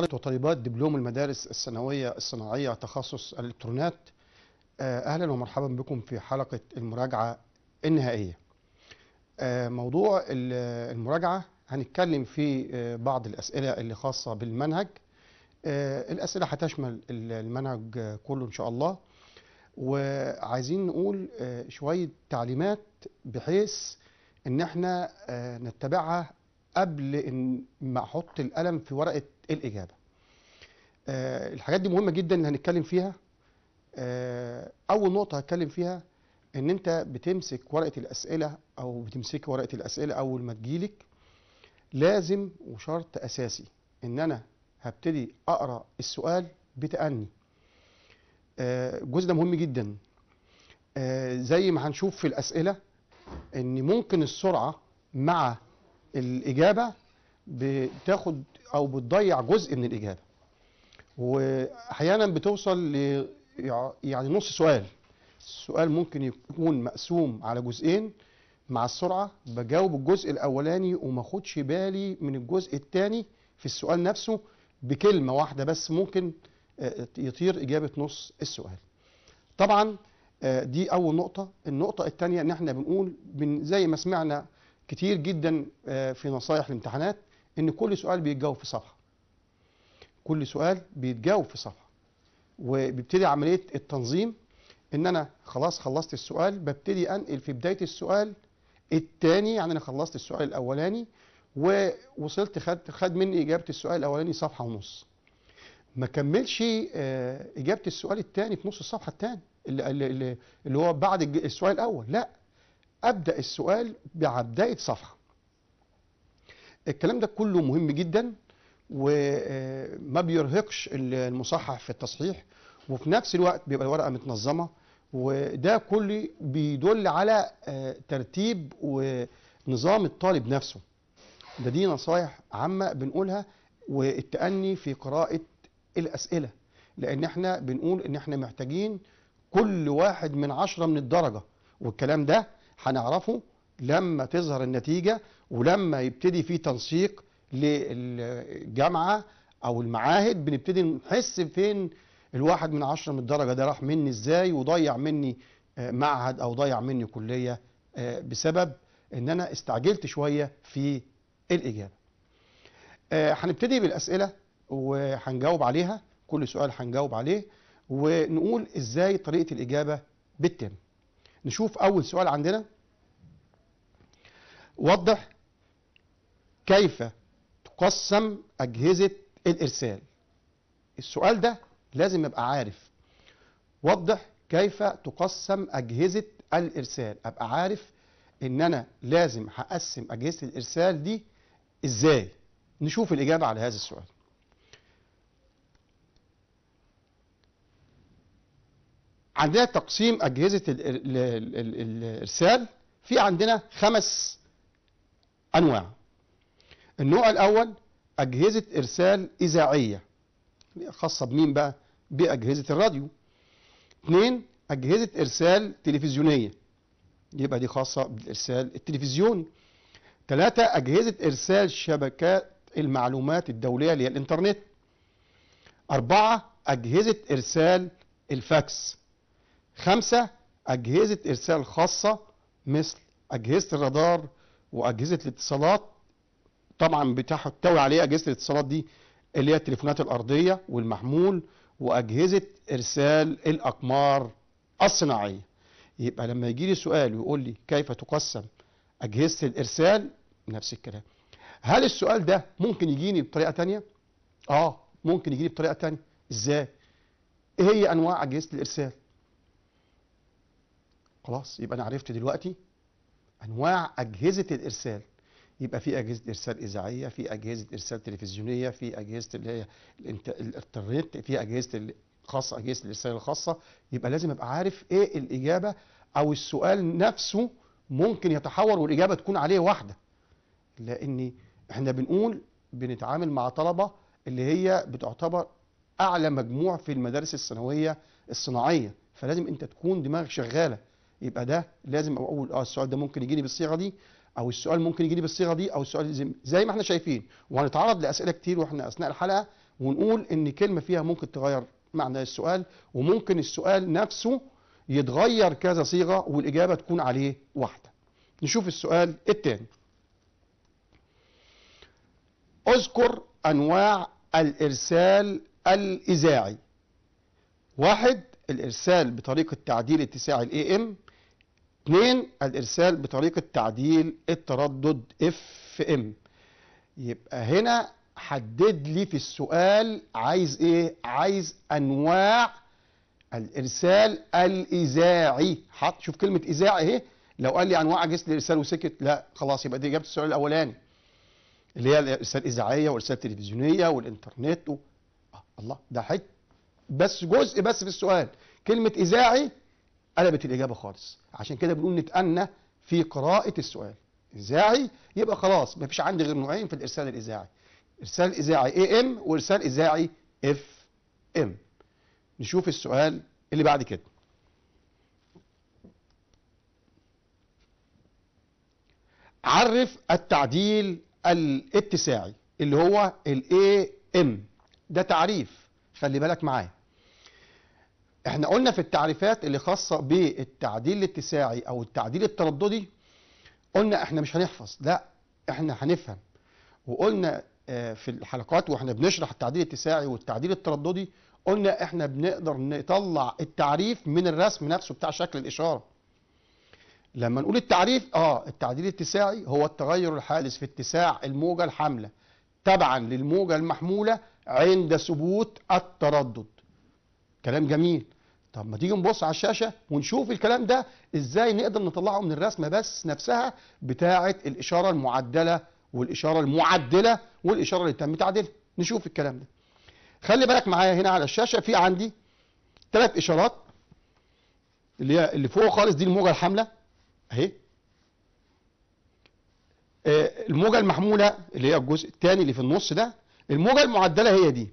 وطالبات دبلوم المدارس الثانوية الصناعية تخصص الإلكترونات آه، أهلا ومرحبا بكم في حلقة المراجعة النهائية آه، موضوع المراجعة هنتكلم في آه، بعض الأسئلة اللي خاصة بالمنهج الأسئلة هتشمل المنهج كله إن شاء الله وعايزين نقول شوية تعليمات بحيث إن احنا نتبعها قبل ان ما احط القلم في ورقه الاجابه آه الحاجات دي مهمه جدا اللي هنتكلم فيها آه اول نقطه هتكلم فيها ان انت بتمسك ورقه الاسئله او بتمسك ورقه الاسئله اول ما تجيلك لازم وشرط اساسي ان انا هبتدي اقرا السؤال بتأني آه الجزء ده مهم جدا آه، زي ما هنشوف في الاسئله ان ممكن السرعه مع الإجابة بتاخد أو بتضيع جزء من الإجابة وأحيانا بتوصل ل يعني نص سؤال السؤال ممكن يكون مقسوم على جزئين مع السرعة بجاوب الجزء الأولاني وما اخدش بالي من الجزء الثاني في السؤال نفسه بكلمة واحدة بس ممكن آه، يطير إجابة نص السؤال طبعا آه، دي أول نقطة النقطة الثانية إن احنا بنقول زي ما سمعنا كتير جدا آه، في نصايح الامتحانات ان كل سؤال بيتجاوب في صفحه كل سؤال بيتجاوب في صفحه وبيبتدي عمليه التنظيم ان انا خلاص خلصت السؤال ببتدي انقل في بدايه السؤال الثاني يعني انا خلصت السؤال الاولاني ووصلت خد خد مني اجابه السؤال الاولاني صفحه ونص ما كملش آه، اجابه السؤال الثاني في نص الصفحه الثاني اللي, اللي هو بعد السؤال الاول لا أبدأ السؤال بعبداية صفحة الكلام ده كله مهم جدا وما آه، بيرهقش المصحح في التصحيح وفي نفس الوقت بيبقى الورقة متنظمة وده كله بيدل على آه، ترتيب ونظام الطالب نفسه ده دي نصايح عامة بنقولها والتأني في قراءة الأسئلة لأن احنا بنقول إن احنا محتاجين كل واحد من عشرة من الدرجة والكلام ده هنعرفه لما تظهر النتيجة ولما يبتدي في تنسيق للجامعة أو المعاهد بنبتدي نحس فين الواحد من عشرة من الدرجة ده راح مني إزاي وضيع مني آه، معهد أو ضيع مني كلية آه، بسبب إن أنا استعجلت شوية في الإجابة آه، هنبتدي بالأسئلة وهنجاوب عليها كل سؤال هنجاوب عليه ونقول إزاي طريقة الإجابة بالتم نشوف أول سؤال عندنا وضح كيف تقسم أجهزة الإرسال السؤال ده لازم أبقى عارف وضح كيف تقسم أجهزة الإرسال أبقى عارف إن أنا لازم هقسم أجهزة الإرسال دي إزاي نشوف الإجابة على هذا السؤال عندنا تقسيم أجهزة الإرسال في عندنا خمس أنواع النوع الأول أجهزة إرسال إذاعية خاصة بمين بقى؟ بأجهزة الراديو اثنين أجهزة إرسال تلفزيونية يبقى دي خاصة بالإرسال التلفزيوني ثلاثة أجهزة إرسال شبكات المعلومات الدولية اللي هي الإنترنت أربعة أجهزة إرسال الفاكس خمسة أجهزة إرسال خاصة مثل أجهزة الرادار وأجهزة الاتصالات طبعا بتحتوي عليه أجهزة الاتصالات دي اللي هي التليفونات الأرضية والمحمول وأجهزة إرسال الأقمار الصناعية يبقى لما يجي لي سؤال ويقول لي كيف تقسم أجهزة الإرسال نفس الكلام هل السؤال ده ممكن يجيني بطريقة تانية؟ آه ممكن يجيني بطريقة تانية إزاي؟ إيه هي أنواع أجهزة الإرسال؟ خلاص يبقى انا عرفت دلوقتي انواع اجهزه الارسال يبقى في اجهزه ارسال اذاعيه في اجهزه ارسال تلفزيونيه في اجهزه اللي هي الانترنت في اجهزه خاصه اجهزه الارسال الخاصه يبقى لازم ابقى عارف ايه الاجابه او السؤال نفسه ممكن يتحور والاجابه تكون عليه واحده لان احنا بنقول بنتعامل مع طلبه اللي هي بتعتبر اعلى مجموع في المدارس الثانويه الصناعيه فلازم انت تكون دماغك شغاله يبقى ده لازم أو أقول اه السؤال ده ممكن يجي لي بالصيغة دي أو السؤال ممكن يجي لي بالصيغة دي أو السؤال زي, زي ما احنا شايفين وهنتعرض لأسئلة كتير واحنا أثناء الحلقة ونقول إن كلمة فيها ممكن تغير معنى السؤال وممكن السؤال نفسه يتغير كذا صيغة والإجابة تكون عليه واحدة نشوف السؤال الثاني اذكر أنواع الإرسال الإذاعي واحد الإرسال بطريقة تعديل اتساع الاي ام اثنين الارسال بطريقه تعديل التردد اف ام يبقى هنا حدد لي في السؤال عايز ايه عايز انواع الارسال الاذاعي حط شوف كلمه اذاعي اهي لو قال لي انواع اجهزه الارسال وسكت لا خلاص يبقى دي اجابه السؤال الاولاني اللي هي الارسال الاذاعيه والارسال التلفزيونيه والانترنت و... آه الله ده حت بس جزء بس في السؤال كلمه اذاعي قلبت الإجابة خالص عشان كده بنقول نتأنى في قراءة السؤال إذاعي يبقى خلاص مفيش عندي غير نوعين في الإرسال الإذاعي إرسال إذاعي اي ام وإرسال إذاعي اف ام نشوف السؤال اللي بعد كده عرف التعديل الاتساعي اللي هو الاي ام ده تعريف خلي بالك معاه احنا قلنا في التعريفات اللي خاصة بالتعديل الاتساعي او التعديل الترددي قلنا احنا مش هنحفظ لا احنا هنفهم وقلنا آه، في الحلقات واحنا بنشرح التعديل الاتساعي والتعديل الترددي قلنا احنا بنقدر نطلع التعريف من الرسم نفسه بتاع شكل الاشاره لما نقول التعريف اه التعديل الاتساعي هو التغير الحادث في اتساع الموجه الحامله تبعا للموجه المحموله عند ثبوت التردد كلام جميل طب ما تيجي نبص على الشاشه ونشوف الكلام ده ازاي نقدر نطلعه من الرسمه بس نفسها بتاعه الاشاره المعدله والاشاره المعدله والاشاره اللي تم تعديلها نشوف الكلام ده خلي بالك معايا هنا على الشاشه في عندي ثلاث اشارات اللي هي اللي فوق خالص دي الموجه الحامله اهي آه، الموجه المحموله اللي هي الجزء الثاني اللي في النص ده الموجه المعدله هي دي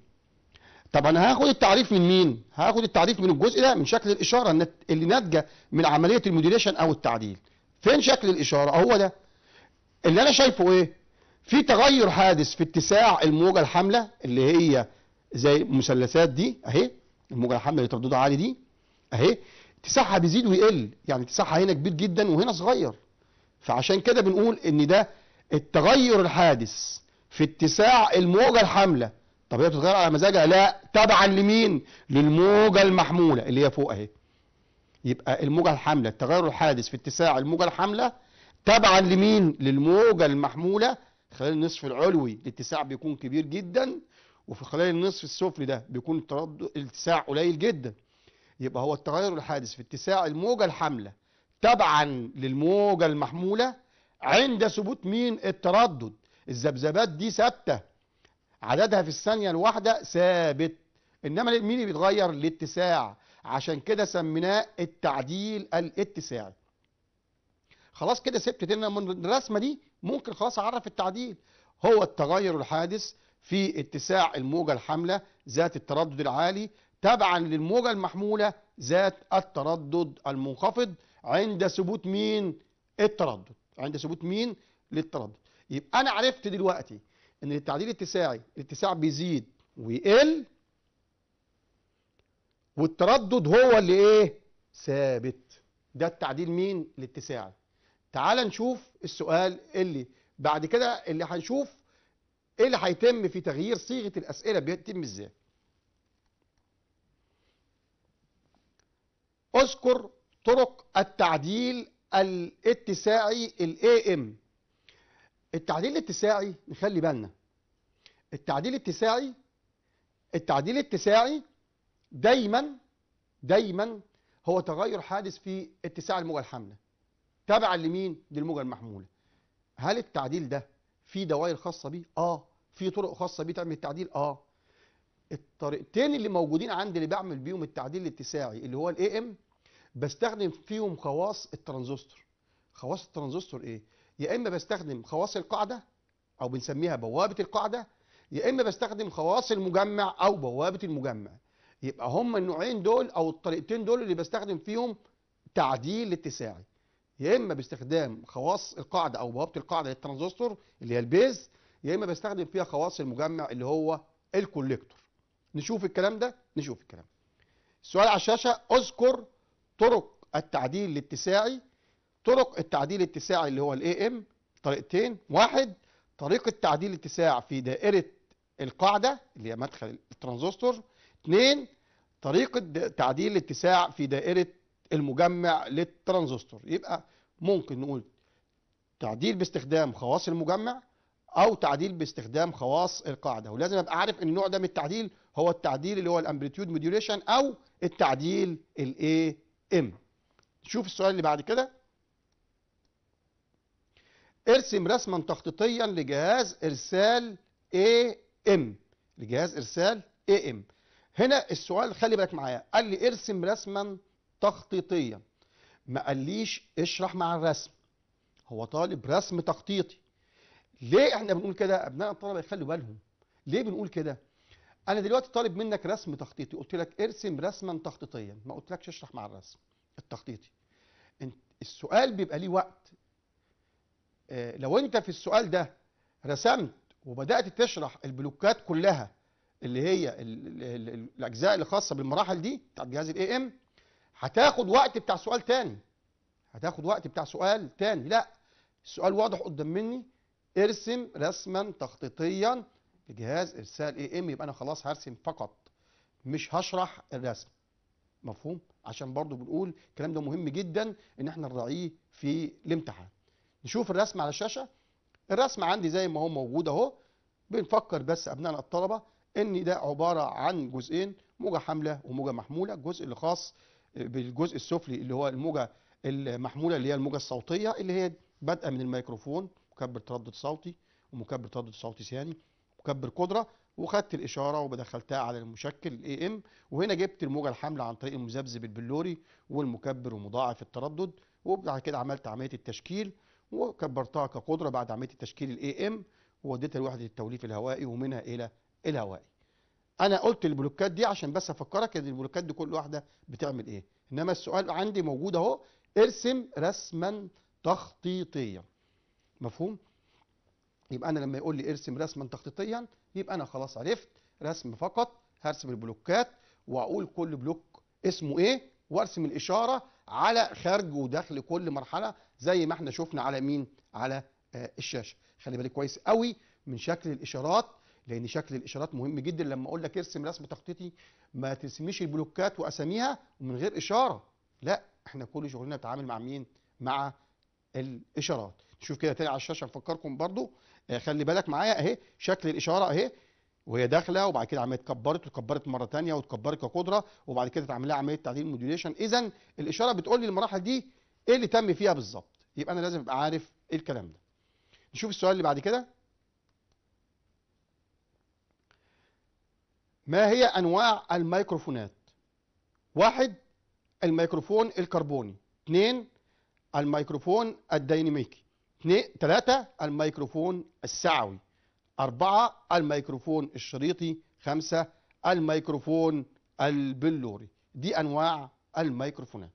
طب انا هاخد التعريف من مين هاخد التعريف من الجزء ده من شكل الاشاره اللي ناتجه من عمليه الموديليشن او التعديل فين شكل الاشاره هو ده اللي انا شايفه ايه في تغير حادث في اتساع الموجه الحامله اللي هي زي المثلثات دي اهي الموجه الحامله اللي ترددها عالي دي اهي اتساعها بيزيد ويقل يعني اتساعها هنا كبير جدا وهنا صغير فعشان كده بنقول ان ده التغير الحادث في اتساع الموجه الحامله طب هي بتتغير على مزاجها لا تبعا لمين للموجة المحمولة اللي هي فوق اهي يبقى الموجة الحاملة التغير الحادث في اتساع الموجة الحاملة تبعا لمين للموجة المحمولة خلال النصف العلوي الاتساع بيكون كبير جدا وفي خلال النصف السفلي ده بيكون الاتساع قليل جدا يبقى هو التغير الحادث في اتساع الموجة الحاملة تبعا للموجة المحمولة عند ثبوت مين التردد الذبذبات دي ثابته عددها في الثانية الواحدة ثابت إنما مين اللي بيتغير الاتساع عشان كده سميناه التعديل الاتساعي خلاص كده سبت من الرسمة دي ممكن خلاص أعرف التعديل هو التغير الحادث في اتساع الموجة الحاملة ذات التردد العالي تبعا للموجة المحمولة ذات التردد المنخفض عند ثبوت مين التردد عند ثبوت مين للتردد يبقى أنا عرفت دلوقتي ان التعديل الاتساعي الاتساع بيزيد ويقل والتردد هو اللي ايه ثابت ده التعديل مين الاتساعي تعال نشوف السؤال اللي بعد كده اللي هنشوف ايه اللي هيتم في تغيير صيغه الاسئله بيتم ازاي اذكر طرق التعديل الاتساعي الاي ام التعديل الاتساعي نخلي بالنا التعديل الاتساعي التعديل الاتساعي دايما دايما هو تغير حادث في اتساع الموجة الحاملة تابعا لمين؟ للموجة المحمولة هل التعديل ده في دوائر خاصة بيه؟ اه في طرق خاصة بيه تعمل التعديل؟ اه الطريقتين اللي موجودين عندي اللي بعمل بيهم التعديل الاتساعي اللي هو الاي ام بستخدم فيهم خواص الترانزستور خواص الترانزستور ايه؟ يا اما بستخدم خواص القاعده او بنسميها بوابه القاعده يا اما بستخدم خواص المجمع او بوابه المجمع يبقى هما النوعين دول او الطريقتين دول اللي بستخدم فيهم تعديل اتساعي يا اما باستخدام خواص القاعده او بوابه القاعده للترانزستور اللي هي البيز يا اما بستخدم فيها خواص المجمع اللي هو الكوليكتور نشوف الكلام ده نشوف الكلام ده السؤال على الشاشه اذكر طرق التعديل الاتساعي طرق التعديل الاتساعي اللي هو الاي ام طريقتين واحد طريقة تعديل اتساع في دائرة القاعدة اللي هي مدخل الترانزستور اثنين طريقة تعديل الاتساع في دائرة المجمع للترانزستور يبقى ممكن نقول تعديل باستخدام خواص المجمع او تعديل باستخدام خواص القاعدة ولازم ابقى عارف ان النوع ده من التعديل هو التعديل اللي هو الامبليتيود موديوليشن او التعديل الاي ام نشوف السؤال اللي بعد كده ارسم رسما تخطيطيا لجهاز ارسال اي ام لجهاز ارسال اي ام هنا السؤال خلي بالك معايا قال لي ارسم رسما تخطيطيا ما قاليش اشرح مع الرسم هو طالب رسم تخطيطي ليه احنا بنقول كده ابناء الطلبه يخلوا بالهم ليه بنقول كده انا دلوقتي طالب منك رسم تخطيطي قلت لك ارسم رسما تخطيطيا ما قلتلكش اشرح مع الرسم التخطيطي السؤال بيبقى ليه وقت آه، لو انت في السؤال ده رسمت وبدات تشرح البلوكات كلها اللي هي الاجزاء اللي خاصه بالمراحل دي بتاع جهاز الاي ام هتاخد وقت بتاع سؤال تاني هتاخد وقت بتاع سؤال تاني لا السؤال واضح قدام مني ارسم رسما تخطيطيا لجهاز ارسال اي ام يبقى انا خلاص هرسم فقط مش هشرح الرسم مفهوم عشان برضو بنقول الكلام ده مهم جدا ان احنا نراعيه في الامتحان نشوف الرسم على الشاشه الرسم عندي زي ما هو موجود اهو بنفكر بس ابنائنا الطلبه ان ده عباره عن جزئين موجه حامله وموجه محموله الجزء اللي خاص بالجزء السفلي اللي هو الموجه المحموله اللي هي الموجه الصوتيه اللي هي بادئه من الميكروفون مكبر تردد صوتي ومكبر تردد صوتي ثاني مكبر قدره وخدت الاشاره وبدخلتها على المشكل الاي ام وهنا جبت الموجه الحامله عن طريق المذبذب البلوري والمكبر ومضاعف التردد وبعد كده عملت عمليه التشكيل وكبرتها كقدرة بعد عملية تشكيل الاي ام ووديتها لوحدة التوليف الهوائي ومنها الى الهوائي انا قلت البلوكات دي عشان بس افكرك ان البلوكات دي كل واحدة بتعمل ايه انما السؤال عندي موجود اهو ارسم رسما تخطيطيا مفهوم يبقى انا لما يقول لي ارسم رسما تخطيطيا يبقى انا خلاص عرفت رسم فقط هرسم البلوكات واقول كل بلوك اسمه ايه وارسم الاشاره على خارج ودخل كل مرحله زي ما احنا شفنا على مين على آه، الشاشه خلي بالك كويس قوي من شكل الاشارات لان شكل الاشارات مهم جدا لما اقول لك ارسم رسم تخطيطي ما ترسميش البلوكات واساميها ومن غير اشاره لا احنا كل شغلنا بنتعامل مع مين مع الاشارات نشوف كده تاني على الشاشه نفكركم برضو آه، خلي بالك معايا اهي شكل الاشاره اهي وهي داخله وبعد كده عمليه كبرت وكبرت مره ثانيه وتكبرت كقدره وبعد كده اتعمل لها عمليه تعديل موديوليشن اذا الاشاره بتقول لي المراحل دي ايه اللي تم فيها بالظبط يبقى انا لازم ابقى عارف ايه الكلام ده نشوف السؤال اللي بعد كده ما هي انواع الميكروفونات واحد الميكروفون الكربوني اثنين الميكروفون الديناميكي ثلاثة الميكروفون السعوي أربعة الميكروفون الشريطي خمسة الميكروفون البلوري دي أنواع الميكروفونات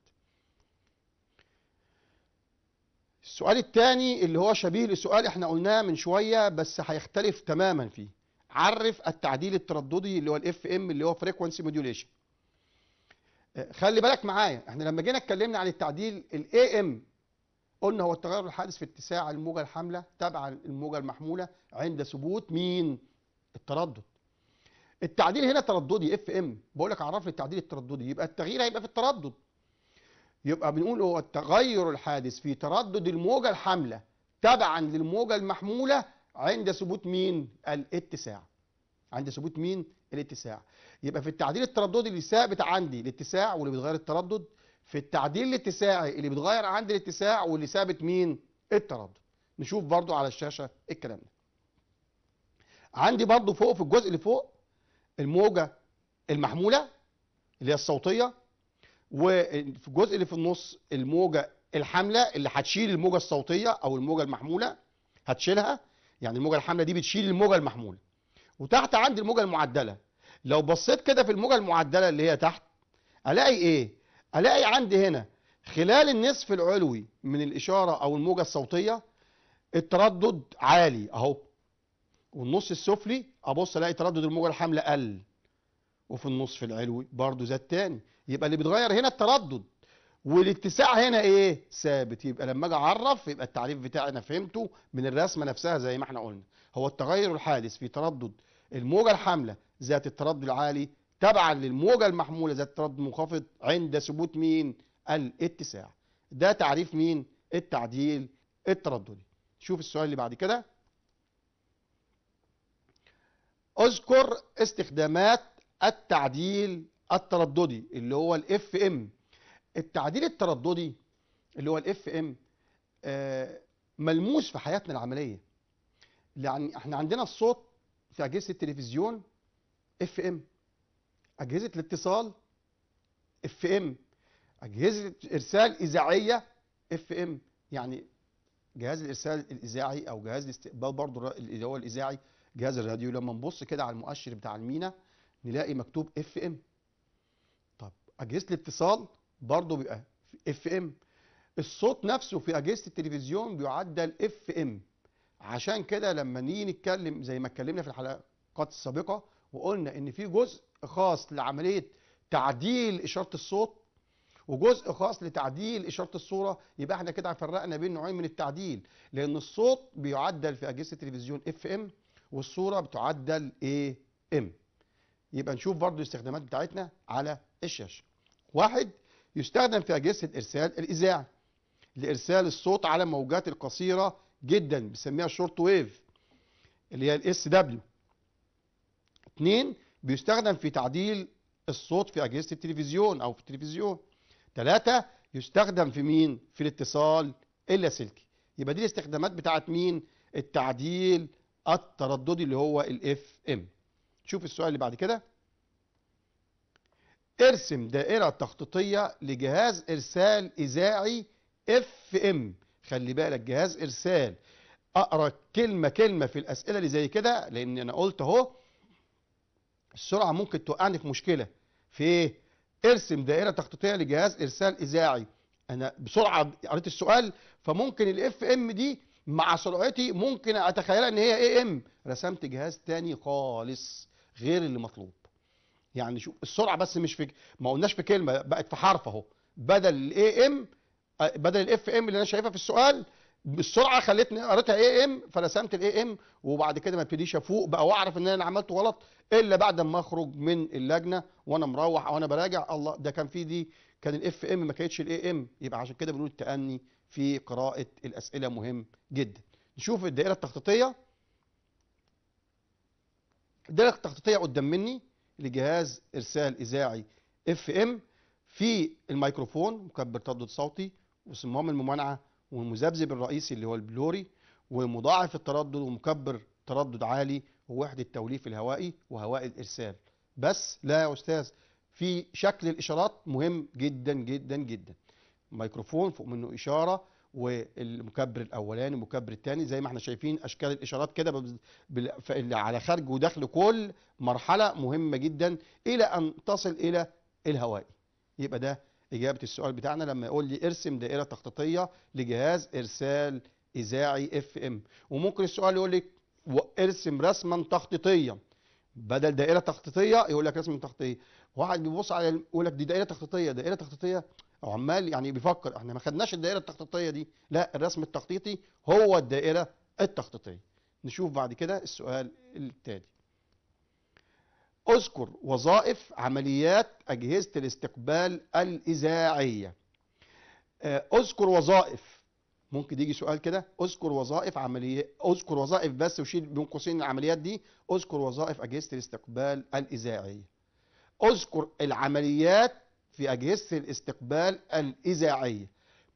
السؤال الثاني اللي هو شبيه لسؤال احنا قلناه من شوية بس هيختلف تماما فيه عرف التعديل الترددي اللي هو الاف ام اللي هو Frequency Modulation آه، خلي بالك معايا احنا لما جينا اتكلمنا عن التعديل الـ AM قلنا هو التغير الحادث في اتساع الموجة الحاملة تبعا الموجة المحمولة عند ثبوت مين؟ التردد. التعديل هنا ترددي اف ام بقول لك عرف لي التعديل الترددي يبقى التغيير هيبقى في التردد. يبقى بنقول هو التغير الحادث في تردد الموجة الحاملة تبعا للموجة المحمولة عند ثبوت مين؟ الاتساع. عند ثبوت مين؟ الاتساع. يبقى في التعديل الترددي اللي ثابت عندي الاتساع واللي بيتغير التردد في التعديل الاتساعي اللي بيتغير عند الاتساع واللي ثابت مين التردد نشوف برضو على الشاشه الكلام ده عندي برضو فوق في الجزء اللي فوق الموجه المحموله اللي هي الصوتيه وفي الجزء اللي في النص الموجه الحامله اللي هتشيل الموجه الصوتيه او الموجه المحموله هتشيلها يعني الموجه الحامله دي بتشيل الموجه المحموله وتحت عندي الموجه المعدله لو بصيت كده في الموجه المعدله اللي هي تحت الاقي ايه ألاقي عندي هنا خلال النصف العلوي من الإشارة أو الموجة الصوتية التردد عالي أهو والنص السفلي أبص ألاقي تردد الموجة الحاملة قل وفي النصف العلوي برضه زاد تاني يبقى اللي بيتغير هنا التردد والاتساع هنا ايه ثابت يبقى لما اجي اعرف يبقى التعريف بتاعي انا فهمته من الرسمه نفسها زي ما احنا قلنا هو التغير الحادث في تردد الموجه الحامله ذات التردد العالي تبعا للموجة المحمولة ذات رد منخفض عند ثبوت مين الاتساع ده تعريف مين التعديل الترددي شوف السؤال اللي بعد كده اذكر استخدامات التعديل الترددي اللي هو الاف ام التعديل الترددي اللي هو الاف ام آه، ملموس في حياتنا العمليه يعني احنا عندنا الصوت في اجهزه التلفزيون اف ام اجهزه الاتصال اف ام اجهزه ارسال اذاعيه اف ام يعني جهاز الارسال الاذاعي او جهاز الاستقبال برضه اللي هو الاذاعي جهاز الراديو لما نبص كده على المؤشر بتاع المينا نلاقي مكتوب اف ام طب اجهزه الاتصال برضه بيبقى اف ام الصوت نفسه في اجهزه التلفزيون بيعدل اف ام عشان كده لما نيجي نتكلم زي ما اتكلمنا في الحلقات السابقه وقلنا ان في جزء خاص لعمليه تعديل اشاره الصوت وجزء خاص لتعديل اشاره الصوره يبقى احنا كده فرقنا بين نوعين من التعديل لان الصوت بيعدل في اجهزه التلفزيون اف ام والصوره بتعدل اي ام يبقى نشوف برضو الاستخدامات بتاعتنا على الشاشه واحد يستخدم في اجهزه الارسال الاذاعي لارسال الصوت على موجات القصيره جدا بنسميها شورت ويف اللي هي الاس دبليو اثنين بيستخدم في تعديل الصوت في أجهزة التلفزيون أو في التلفزيون ثلاثة يستخدم في مين؟ في الاتصال اللاسلكي يبقى دي الاستخدامات بتاعت مين؟ التعديل الترددي اللي هو الاف ام شوف السؤال اللي بعد كده ارسم دائرة تخطيطية لجهاز ارسال اذاعي اف ام خلي بالك جهاز ارسال اقرا كلمة كلمة في الاسئلة اللي زي كده لان انا قلت اهو السرعه ممكن توقعني في مشكله في ايه ارسم دائره تخطيطيه لجهاز ارسال اذاعي انا بسرعه قريت السؤال فممكن الاف ام دي مع سرعتي ممكن اتخيلها ان هي اي ام رسمت جهاز تاني خالص غير اللي مطلوب يعني شوف السرعه بس مش في ما قلناش في كلمه بقت في حرف اهو بدل الاي ام آه، بدل الاف ام اللي انا شايفها في السؤال بالسرعه خلتني قريتها اي ام فرسمت الاي ام وبعد كده ما ابتديش افوق بقى واعرف ان انا عملت غلط الا بعد ما اخرج من اللجنه وانا مروح او انا براجع الله ده كان في دي كان الاف ام ما كانتش الاي ام يبقى عشان كده بنقول التأني في قراءه الاسئله مهم جدا نشوف الدائره التخطيطيه الدائره التخطيطيه قدام مني لجهاز ارسال اذاعي اف ام في الميكروفون مكبر تردد صوتي وصمام الممانعه والمذبذب الرئيسي اللي هو البلوري ومضاعف التردد ومكبر تردد عالي ووحدة التوليف الهوائي وهواء الإرسال بس لا يا أستاذ في شكل الإشارات مهم جدا جدا جدا ميكروفون فوق منه إشارة والمكبر الاولاني والمكبر الثاني زي ما احنا شايفين اشكال الاشارات كده على خارج ودخل كل مرحله مهمه جدا الى ان تصل الى الهوائي يبقى ده إجابة السؤال بتاعنا لما يقول لي ارسم دائرة تخطيطية لجهاز إرسال إذاعي اف ام وممكن السؤال يقول لك ارسم رسما تخطيطيا بدل دائرة تخطيطية يقول لك رسم تخطيطية واحد بيبص على يقول لك دي دائرة تخطيطية دائرة تخطيطية عمال يعني بيفكر احنا ما خدناش الدائرة التخطيطية دي لا الرسم التخطيطي هو الدائرة التخطيطية نشوف بعد كده السؤال التالي اذكر وظائف عمليات أجهزة الاستقبال الإذاعية آه، اذكر وظائف ممكن يجي سؤال كده اذكر وظائف عملية اذكر وظائف بس وشيل بين قوسين العمليات دي اذكر وظائف أجهزة الاستقبال الإذاعية اذكر العمليات في أجهزة الاستقبال الإذاعية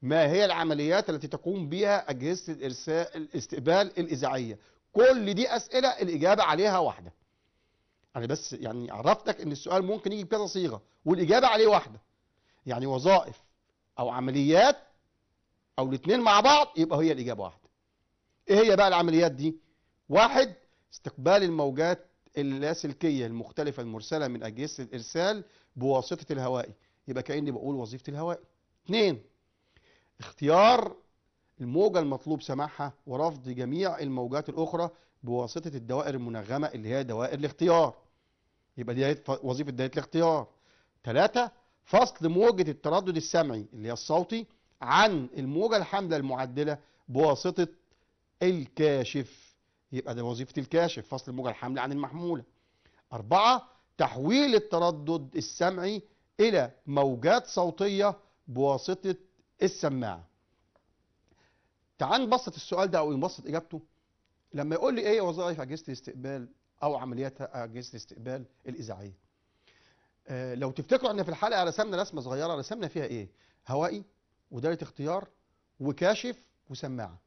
ما هي العمليات التي تقوم بها أجهزة الإرسال الاستقبال الإذاعية كل دي أسئلة الإجابة عليها واحدة انا بس يعني عرفتك ان السؤال ممكن يجي بكذا صيغه والاجابه عليه واحده يعني وظائف او عمليات او الاثنين مع بعض يبقى هي الاجابه واحده ايه هي بقى العمليات دي واحد استقبال الموجات اللاسلكيه المختلفه المرسله من اجهزه الارسال بواسطه الهوائي يبقى كاني بقول وظيفه الهوائي اثنين اختيار الموجه المطلوب سماعها ورفض جميع الموجات الاخرى بواسطه الدوائر المنغمه اللي هي دوائر الاختيار يبقى دي وظيفة داية الاختيار ثلاثة فصل موجة التردد السمعي اللي هي الصوتي عن الموجة الحاملة المعدلة بواسطة الكاشف يبقى ده وظيفة الكاشف فصل الموجة الحاملة عن المحمولة أربعة تحويل التردد السمعي إلى موجات صوتية بواسطة السماعة تعال نبسط السؤال ده أو نبسط إجابته لما يقول لي إيه وظائف أجهزة الاستقبال او عمليات اجهزه الاستقبال الاذاعيه آه، لو تفتكروا ان في الحلقه رسمنا رسمه صغيره رسمنا فيها ايه هوائي ودايره اختيار وكاشف وسماعه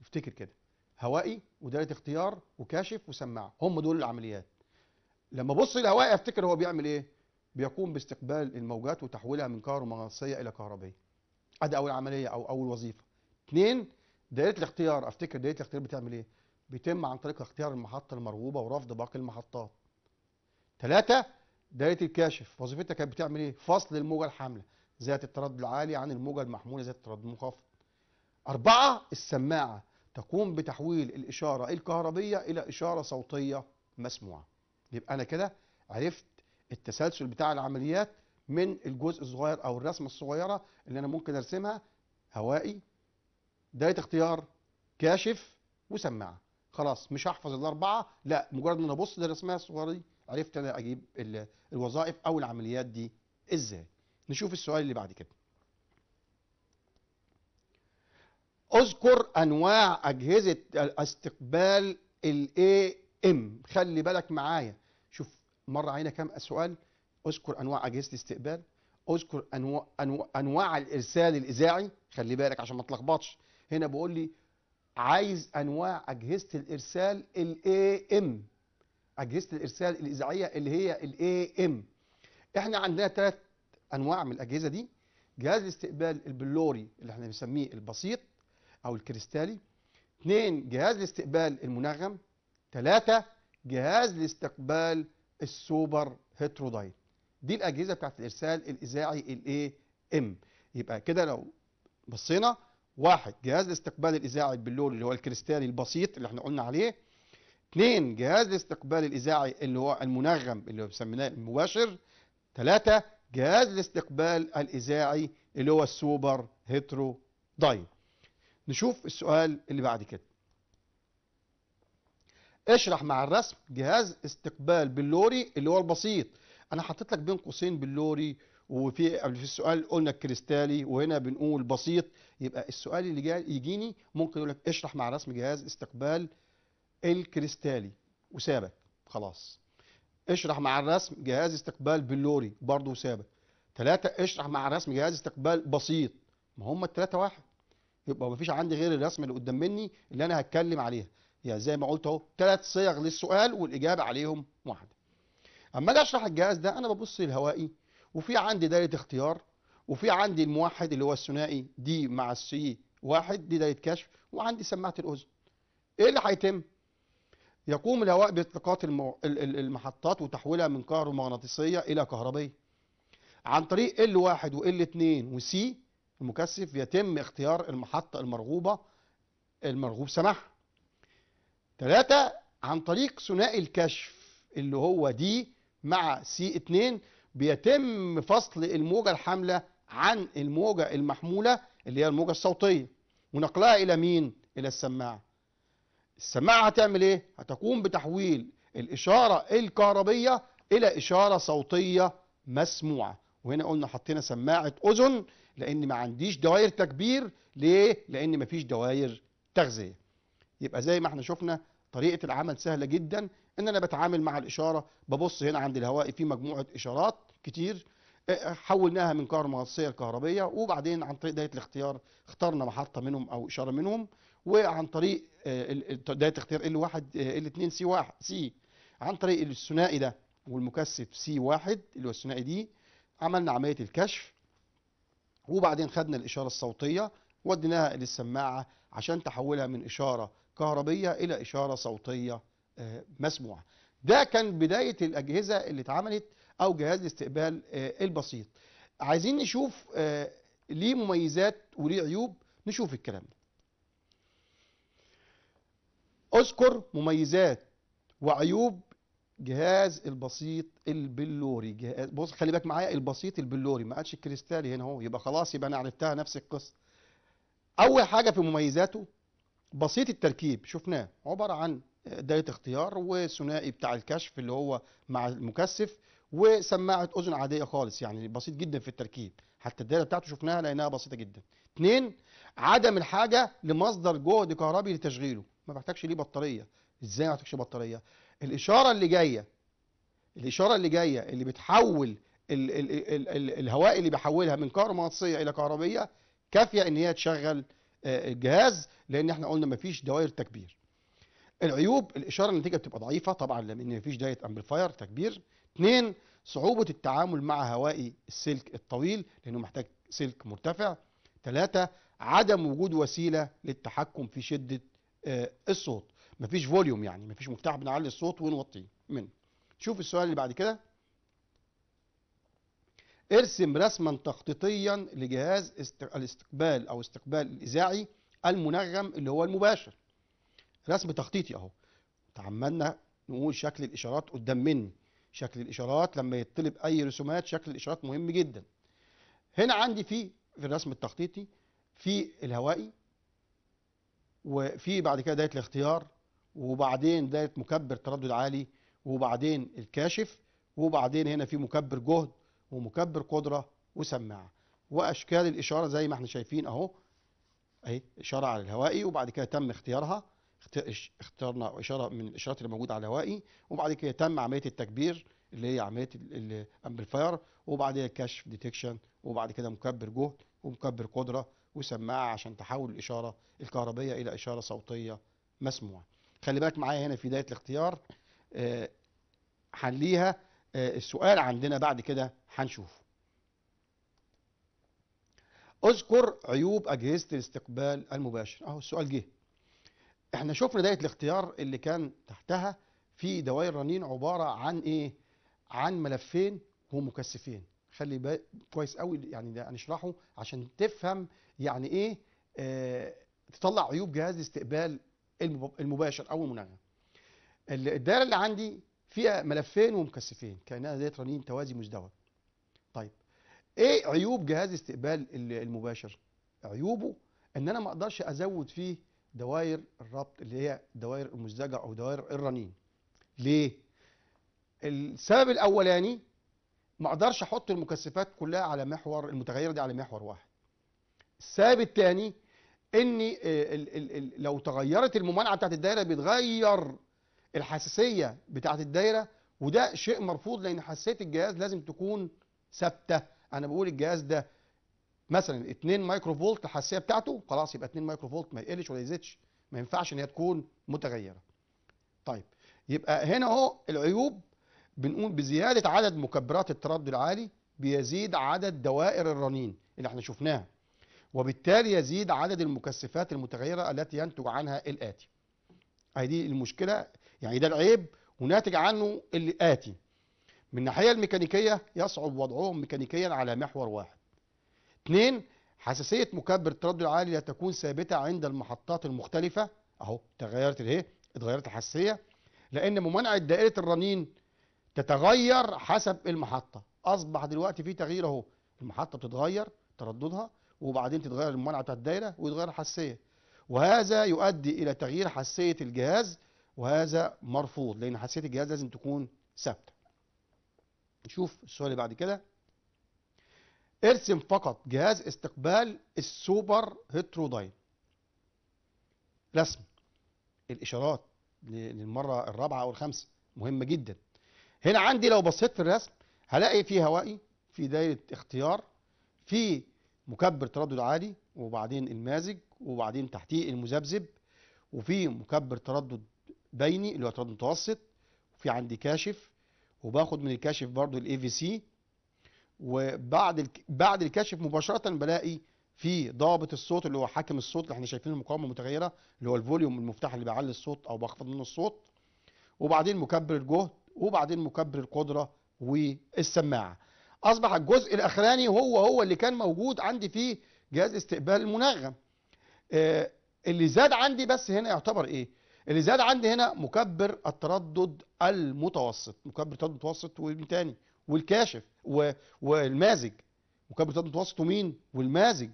افتكر كده هوائي ودايره اختيار وكاشف وسماعه هم دول العمليات لما ابص للهوائي افتكر هو بيعمل ايه بيقوم باستقبال الموجات وتحويلها من كهرومغناطيسيه الى كهربيه ادي اول عمليه او اول وظيفه اثنين دائره الاختيار افتكر دائره الاختيار بتعمل ايه بيتم عن طريق اختيار المحطة المرغوبة ورفض باقي المحطات. ثلاثة دائرة الكاشف وظيفتها كانت بتعمل ايه؟ فصل الموجة الحاملة ذات التردد العالي عن الموجة المحمولة ذات التردد المنخفض. أربعة السماعة تقوم بتحويل الإشارة الكهربية إلى إشارة صوتية مسموعة. يبقى أنا كده عرفت التسلسل بتاع العمليات من الجزء الصغير أو الرسمة الصغيرة اللي أنا ممكن أرسمها هوائي دائرة اختيار كاشف وسماعة. خلاص مش هحفظ الاربعه لا مجرد ان انا ابص للرسمه الصغيره دي عرفت انا اجيب الوظائف او العمليات دي ازاي نشوف السؤال اللي بعد كده اذكر انواع اجهزه استقبال الاي ام خلي بالك معايا شوف مر علينا كام سؤال اذكر انواع اجهزه الاستقبال اذكر انواع انواع الارسال الاذاعي خلي بالك عشان ما تلخبطش هنا بقول لي عايز انواع اجهزه الارسال الاي ام اجهزه الارسال الاذاعيه اللي هي الاي ام احنا عندنا ثلاث انواع من الاجهزه دي جهاز الاستقبال البلوري اللي احنا بنسميه البسيط او الكريستالي اثنين جهاز الاستقبال المنغم ثلاثة جهاز الاستقبال السوبر هيترودايت دي الاجهزه بتاعت الارسال الاذاعي الاي ام يبقى كده لو بصينا واحد جهاز الاستقبال الإذاعي باللون اللي هو الكريستالي البسيط اللي احنا قلنا عليه اثنين جهاز الاستقبال الإذاعي اللي هو المنغم اللي سميناه المباشر ثلاثة جهاز الاستقبال الإذاعي اللي هو السوبر هيترو داين نشوف السؤال اللي بعد كده اشرح مع الرسم جهاز استقبال بلوري اللي هو البسيط انا حطيت لك بين قوسين بلوري وفي قبل في السؤال قلنا الكريستالي وهنا بنقول بسيط يبقى السؤال اللي جاي يجيني ممكن يقول لك اشرح مع رسم جهاز استقبال الكريستالي وسابك خلاص اشرح مع الرسم جهاز استقبال بلوري برضه وسابك ثلاثة اشرح مع رسم جهاز استقبال بسيط ما هم الثلاثة واحد يبقى ما فيش عندي غير الرسم اللي قدام مني اللي انا هتكلم عليها يعني زي ما قلت اهو ثلاث صيغ للسؤال والاجابه عليهم واحده اما اجي اشرح الجهاز ده انا ببص للهوائي وفي عندي دايره اختيار وفي عندي الموحد اللي هو الثنائي دي مع السي واحد دي دايره كشف وعندي سماعه الاذن ايه اللي هيتم يقوم الهواء باطلاقات المحطات وتحويلها من كهرومغناطيسيه الى كهربيه عن طريق ال 1 وال 2 وسي المكثف يتم اختيار المحطه المرغوبه المرغوب سماعها ثلاثة عن طريق ثنائي الكشف اللي هو دي مع سي 2 بيتم فصل الموجة الحاملة عن الموجة المحمولة اللي هي الموجة الصوتية ونقلها إلى مين؟ إلى السماعة السماعة هتعمل إيه؟ هتقوم بتحويل الإشارة الكهربية إلى إشارة صوتية مسموعة وهنا قلنا حطينا سماعة أذن لأن ما عنديش دوائر تكبير ليه؟ لأن ما فيش دوائر تغذية يبقى زي ما احنا شفنا طريقة العمل سهلة جدا ان انا بتعامل مع الاشارة ببص هنا عند الهوائي في مجموعة اشارات كتير آه، آه، حولناها من كهرباء مغناطيسيه لكهربيه وبعدين عن طريق دايه الاختيار اخترنا محطه منهم او اشاره منهم وعن طريق دايه اختيار ال 1 ال 2 آه، سي 1 سي عن طريق الثنائي ده والمكثف سي 1 اللي هو الثنائي دي عملنا عمليه الكشف وبعدين خدنا الاشاره الصوتيه وديناها للسماعه عشان تحولها من اشاره كهربيه الى اشاره صوتيه مسموعه ده كان بدايه الاجهزه اللي اتعملت او جهاز الاستقبال آه، البسيط عايزين نشوف آه، ليه مميزات وليه عيوب نشوف الكلام ده اذكر مميزات وعيوب جهاز البسيط البلوري جهاز بص خلي بالك معايا البسيط البلوري ما قالش الكريستالي هنا اهو يبقى خلاص يبقى انا عرفتها نفس القصه اول حاجه في مميزاته بسيط التركيب شفناه عباره عن آه، دايره اختيار وثنائي بتاع الكشف اللي هو مع المكثف وسماعه اذن عاديه خالص يعني بسيط جدا في التركيب حتى الدايره بتاعته شفناها لانها بسيطه جدا اثنين عدم الحاجه لمصدر جهد كهربي لتشغيله ما بحتاجش ليه بطاريه ازاي ما بحتاجش بطاريه الاشاره اللي جايه الاشاره اللي جايه اللي بتحول ال ال ال ال الهواء اللي بيحولها من كهرومغناطيسيه الى كهربيه كافيه ان هي تشغل آه، الجهاز لان احنا قلنا مفيش دوائر تكبير العيوب الاشاره النتيجه بتبقى ضعيفه طبعا لان مفيش دايره امبليفاير تكبير اثنين صعوبة التعامل مع هوائي السلك الطويل لأنه محتاج سلك مرتفع ثلاثة عدم وجود وسيلة للتحكم في شدة آه، الصوت مفيش فوليوم يعني مفيش مفتاح بنعلي الصوت ونوطيه منه شوف السؤال اللي بعد كده ارسم رسما تخطيطيا لجهاز الاستقبال او استقبال الاذاعي المنغم اللي هو المباشر رسم تخطيطي اهو تعمدنا نقول شكل الاشارات قدام مني شكل الإشارات لما يطلب أي رسومات شكل الإشارات مهم جدا هنا عندي في في الرسم التخطيطي في الهوائي وفي بعد كده دايره الاختيار وبعدين دايره مكبر تردد عالي وبعدين الكاشف وبعدين هنا في مكبر جهد ومكبر قدره وسماعه واشكال الاشاره زي ما احنا شايفين اهو اهي اشاره على الهوائي وبعد كده تم اختيارها اخترنا اشاره من الاشارات اللي موجوده على الهوائي وبعد كده تم عمليه التكبير اللي هي عمليه الامبليفاير كده كشف ديتكشن وبعد كده مكبر جهد ومكبر قدره وسماعه عشان تحول الاشاره الكهربيه الى اشاره صوتيه مسموعه خلي بالك معايا هنا في بدايه الاختيار آه، هنليها آه، السؤال عندنا بعد كده هنشوفه اذكر عيوب اجهزه الاستقبال المباشر اهو السؤال جه احنا شفنا دائره الاختيار اللي كان تحتها في دوائر رنين عبارة عن ايه عن ملفين ومكثفين خلي بالك كويس قوي يعني ده هنشرحه عشان تفهم يعني ايه آه تطلع عيوب جهاز الاستقبال المباشر او المنغم الدائره اللي عندي فيها ملفين ومكثفين كانها دايره رنين توازي مزدوج طيب ايه عيوب جهاز الاستقبال المباشر عيوبه ان انا ما اقدرش ازود فيه دوائر الربط اللي هي دوائر المزدجع او دوائر الرنين ليه السبب الاولاني ما اقدرش احط المكثفات كلها على محور المتغيره دي على محور واحد السبب الثاني ان آه، لو تغيرت الممانعه بتاعت الدايره بيتغير الحساسيه بتاعت الدايره وده شيء مرفوض لان حساسيه الجهاز لازم تكون ثابته انا بقول الجهاز ده مثلا 2 مايكرو فولت الحساسيه بتاعته خلاص يبقى 2 مايكرو فولت ما يقلش ولا يزيدش ما ينفعش ان هي تكون متغيره طيب يبقى هنا اهو العيوب بنقول بزياده عدد مكبرات التردد العالي بيزيد عدد دوائر الرنين اللي احنا شفناها وبالتالي يزيد عدد المكثفات المتغيره التي ينتج عنها الاتي هي دي المشكله يعني ده العيب وناتج عنه الاتي من الناحيه الميكانيكيه يصعب وضعهم ميكانيكيا على محور واحد اثنين حساسية مكبر التردد العالي لا تكون ثابتة عند المحطات المختلفة اهو تغيرت الايه اتغيرت الحساسية لأن ممانعة دائرة الرنين تتغير حسب المحطة أصبح دلوقتي في تغيير اهو المحطة بتتغير ترددها وبعدين تتغير الممانعة بتاعت الدايرة ويتغير الحساسية وهذا يؤدي إلى تغيير حساسية الجهاز وهذا مرفوض لأن حساسية الجهاز لازم تكون ثابتة نشوف السؤال اللي بعد كده ارسم فقط جهاز استقبال السوبر هيتروداين رسم الإشارات للمرة الرابعة أو الخامسة مهمة جدا هنا عندي لو بصيت في الرسم هلاقي في هوائي في دايرة اختيار في مكبر تردد عالي وبعدين المازج وبعدين تحتيه المذبذب وفي مكبر تردد بيني اللي هو تردد متوسط وفي عندي كاشف وباخد من الكاشف برضو الاي في سي وبعد بعد الكشف مباشره بلاقي في ضابط الصوت اللي هو حاكم الصوت اللي احنا شايفين المقاومه المتغيره اللي هو الفوليوم المفتاح اللي بيعلي الصوت او بخفض منه الصوت وبعدين مكبر الجهد وبعدين مكبر القدره والسماعه اصبح الجزء الاخراني هو هو اللي كان موجود عندي في جهاز استقبال المنغم آه اللي زاد عندي بس هنا يعتبر ايه اللي زاد عندي هنا مكبر التردد المتوسط مكبر التردد المتوسط ومن تاني والكاشف والمازج وكان بيطلب متوسطه مين والمازج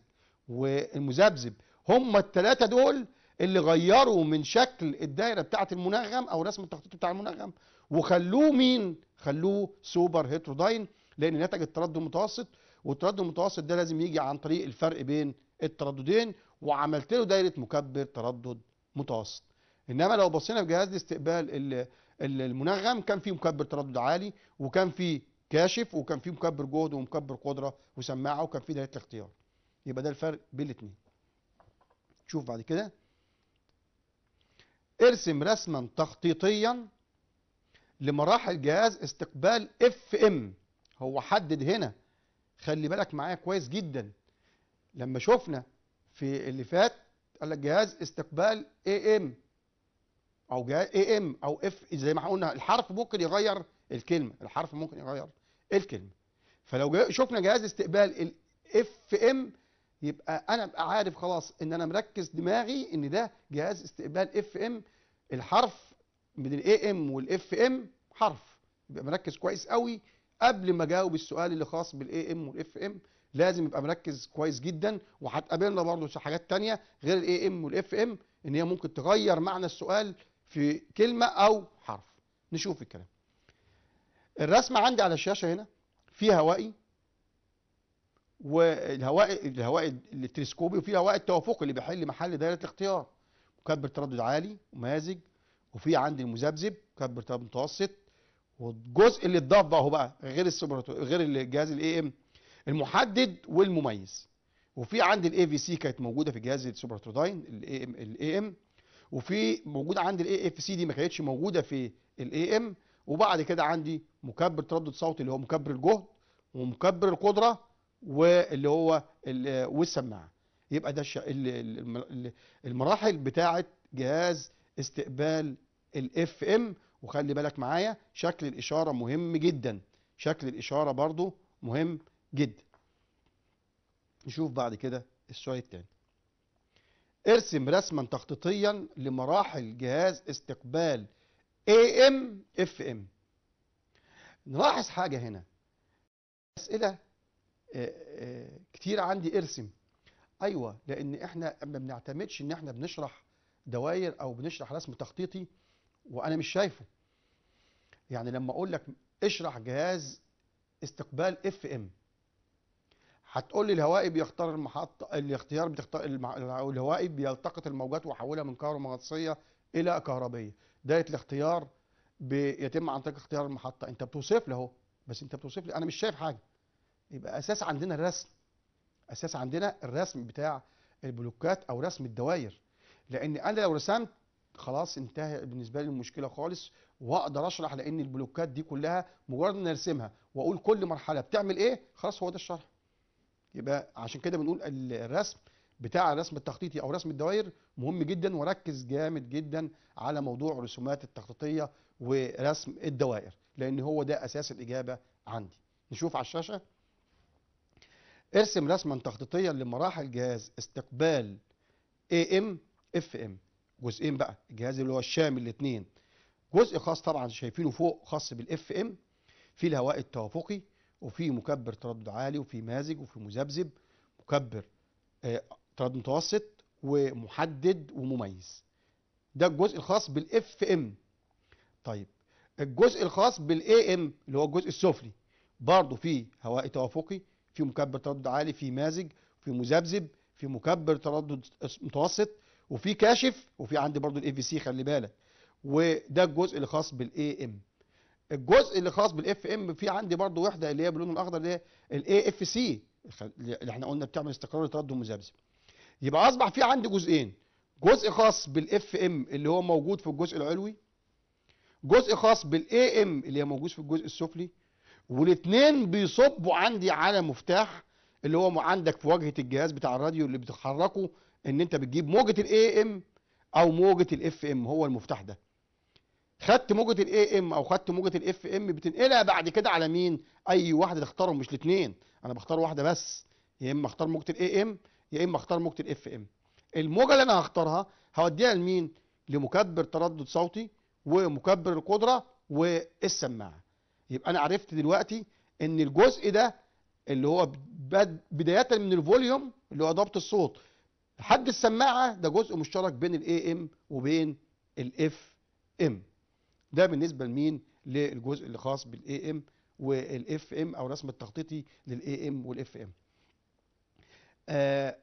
والمذبذب هم الثلاثه دول اللي غيروا من شكل الدايره بتاعه المنغم او رسم التخطيط بتاع المنغم وخلوه مين خلوه سوبر هيتروداين لان نتج التردد المتوسط والتردد المتوسط ده لازم يجي عن طريق الفرق بين الترددين وعملت له دايره مكبر تردد متوسط انما لو بصينا في جهاز الاستقبال المنغم كان فيه مكبر تردد عالي وكان فيه كاشف وكان فيه مكبر جهد ومكبر قدره وسماعه وكان فيه دلاله الاختيار يبقى ده الفرق بين الاثنين شوف بعد كده ارسم رسما تخطيطيا لمراحل جهاز استقبال اف ام هو حدد هنا خلي بالك معايا كويس جدا لما شفنا في اللي فات قال لك جهاز استقبال اي ام او جهاز اي ام او اف زي ما احنا قلنا الحرف ممكن يغير الكلمه الحرف ممكن يغير الكلمه فلو شفنا جهاز استقبال الاف ام يبقى انا ابقى عارف خلاص ان انا مركز دماغي ان ده جهاز استقبال اف ام الحرف من الاي ام والاف ام حرف يبقى مركز كويس قوي قبل ما اجاوب السؤال اللي خاص بالاي ام والاف ام لازم يبقى مركز كويس جدا وهتقابلنا برضه حاجات تانية غير الاي ام والاف ام ان هي ممكن تغير معنى السؤال في كلمه او حرف نشوف الكلام الرسمة عندي على الشاشة هنا في هوائي والهوائي الهوائي التلسكوبي وفي هوائي التوافقي اللي بيحل محل دايرة الاختيار مكبر تردد عالي ومازج وفي عندي المذبذب مكبر تردد متوسط والجزء اللي اتضاف بقى اهو بقى غير السوبر غير الجهاز الاي ام المحدد والمميز وفي عندي الاي في سي كانت موجوده في جهاز تروداين الاي ام الاي ام وفي موجود عندي الاي اف سي دي ما كانتش موجوده في الاي ام وبعد كده عندي مكبر تردد صوتي اللي هو مكبر الجهد ومكبر القدره واللي هو والسماعه يبقى ده المراحل بتاعه جهاز استقبال الاف ام وخلي بالك معايا شكل الاشاره مهم جدا شكل الاشاره برضو مهم جدا نشوف بعد كده السؤال الثاني ارسم رسما تخطيطيا لمراحل جهاز استقبال اي ام اف ام نلاحظ حاجه هنا اسئله آه، آه، كتير عندي ارسم ايوه لان احنا ما بنعتمدش ان احنا بنشرح دواير او بنشرح رسم تخطيطي وانا مش شايفه يعني لما اقول لك اشرح جهاز استقبال اف ام هتقول لي الهوائي بيختار المحطه الاختيار بتختار الهوائي بيلتقط الموجات ويحولها من كهرومغناطيسيه الى كهربيه ده الاختيار بيتم عن طريق اختيار المحطه انت بتوصف لي اهو بس انت بتوصف لي انا مش شايف حاجه يبقى اساس عندنا الرسم اساس عندنا الرسم بتاع البلوكات او رسم الدوائر لان انا لو رسمت خلاص انتهى بالنسبه لي المشكله خالص واقدر اشرح لان البلوكات دي كلها مجرد ان ارسمها واقول كل مرحله بتعمل ايه خلاص هو ده الشرح يبقى عشان كده بنقول الرسم بتاع الرسم التخطيطي او رسم الدوائر مهم جدا وركز جامد جدا على موضوع الرسومات التخطيطيه ورسم الدوائر لان هو ده اساس الاجابه عندي نشوف على الشاشه ارسم رسما تخطيطيا لمراحل جهاز استقبال اي ام اف ام جزئين بقى الجهاز اللي هو الشامل الاثنين جزء خاص طبعا شايفينه فوق خاص بالاف ام في الهواء التوافقي وفي مكبر تردد عالي وفي مازج وفي مذبذب مكبر آه، تردد متوسط ومحدد ومميز ده الجزء الخاص بالاف ام طيب الجزء الخاص بالاي ام اللي هو الجزء السفلي برضه فيه هواء توافقي فيه مكبر تردد عالي فيه مازج فيه مذبذب فيه مكبر تردد متوسط وفي كاشف وفي عندي برضه الاي في سي خلي بالك وده الجزء اللي خاص بالاي ام الجزء اللي خاص بالاف ام في عندي برضه وحده اللي هي باللون الاخضر اللي هي الاي اف سي اللي احنا قلنا بتعمل استقرار تردد مذبذب يبقى اصبح في عندي جزئين جزء خاص بالاف ام اللي هو موجود في الجزء العلوي جزء خاص بالاي ام اللي هي موجود في الجزء السفلي والاثنين بيصبوا عندي على مفتاح اللي هو عندك في واجهه الجهاز بتاع الراديو اللي بتحركه ان انت بتجيب موجه الاي ام او موجه الاف ام هو المفتاح ده خدت موجه الاي ام او خدت موجه الاف ام بتنقلها بعد كده على مين اي واحده تختارهم مش الاثنين انا بختار واحده بس يا اما اختار موجه الاي ام يا اما اختار موجه الاف ام الموجه اللي انا هختارها هوديها لمين لمكبر تردد صوتي ومكبر القدره والسماعه يبقى انا عرفت دلوقتي ان الجزء ده اللي هو بدايه من الفوليوم اللي هو ضبط الصوت لحد السماعه ده جزء مشترك بين الاي ام وبين الاف ام ده بالنسبه لمين للجزء اللي خاص بالاي ام والاف ام او رسم التخطيطي للاي ام والاف ام آه،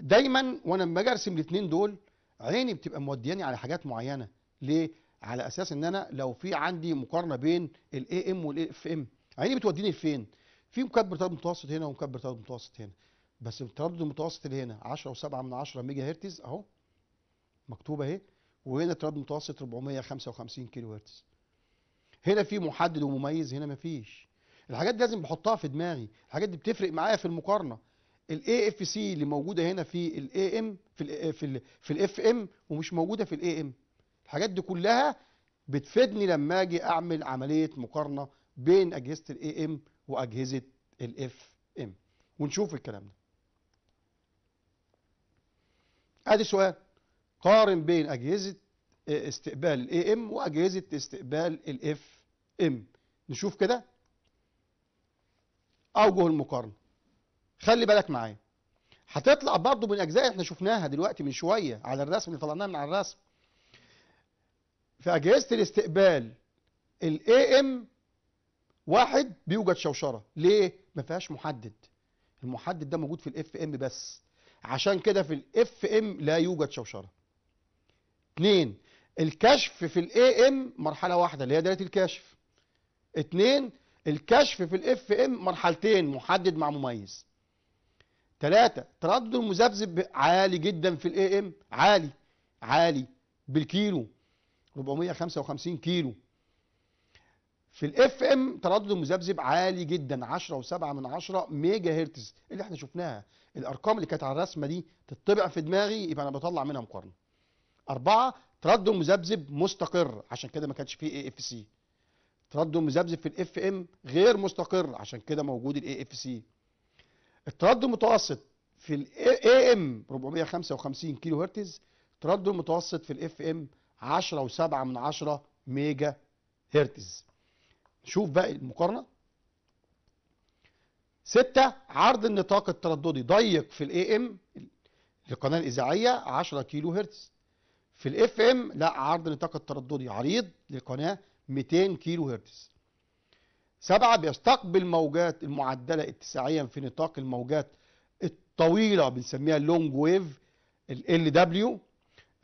دايما وانا لما اجي ارسم الاثنين دول عيني بتبقى مودياني على حاجات معينه ليه على اساس ان انا لو في عندي مقارنه بين الاي ام والاي اف ام عيني بتوديني لفين في مكبر تردد متوسط هنا ومكبر تردد متوسط هنا بس التردد المتوسط اللي هنا 10 و7 من 10 ميجا هرتز اهو مكتوبه اهي وهنا التردد المتوسط 455 كيلو هرتز هنا في محدد ومميز هنا مفيش الحاجات دي لازم بحطها في دماغي الحاجات دي بتفرق معايا في المقارنه الاي اف سي اللي موجوده هنا في الاي ام في الـ في الـ في الاف ام ومش موجوده في الاي ام الحاجات دي كلها بتفيدني لما اجي اعمل عمليه مقارنه بين اجهزه الاي ام واجهزه الاف ام ونشوف الكلام ده ادي سؤال قارن بين اجهزه آه، استقبال الاي ام واجهزه استقبال الاف ام نشوف كده اوجه المقارنه خلي بالك معايا هتطلع برضه من اجزاء احنا شفناها دلوقتي من شويه على الرسم اللي طلعناها من على الرسم في اجهزه الاستقبال الاي ام واحد بيوجد شوشره ليه ما فيهاش محدد المحدد ده موجود في الاف ام بس عشان كده في الاف ام لا يوجد شوشره اتنين الكشف في الاي ام مرحله واحده اللي هي دايره الكشف اتنين الكشف في الاف ام مرحلتين محدد مع مميز ثلاثة تردد المذبذب عالي جدا في الاي ام عالي عالي بالكيلو 455 كيلو في الاف ام تردد المذبذب عالي جدا 10 و7 من 10 ميجا هرتز اللي احنا شفناها الارقام اللي كانت على الرسمه دي تطبع في دماغي يبقى انا بطلع منها مقارنه أربعة تردد المذبذب مستقر عشان كده ما كانش فيه اي اف سي تردد المذبذب في الاف ام غير مستقر عشان كده موجود الاي اف سي التردد المتوسط في الاي ام 455 كيلو هرتز التردد المتوسط في الاف ام 10 و7 من 10 ميجا هرتز شوف بقى المقارنه ستة عرض النطاق الترددي ضيق في الاي ام القناه الاذاعيه 10 كيلو هرتز في الاف ام لا عرض النطاق الترددي عريض للقناه 200 كيلو هرتز سبعة بيستقبل موجات المعدلة اتساعيا في نطاق الموجات الطويلة بنسميها اللونج ويف ال دبليو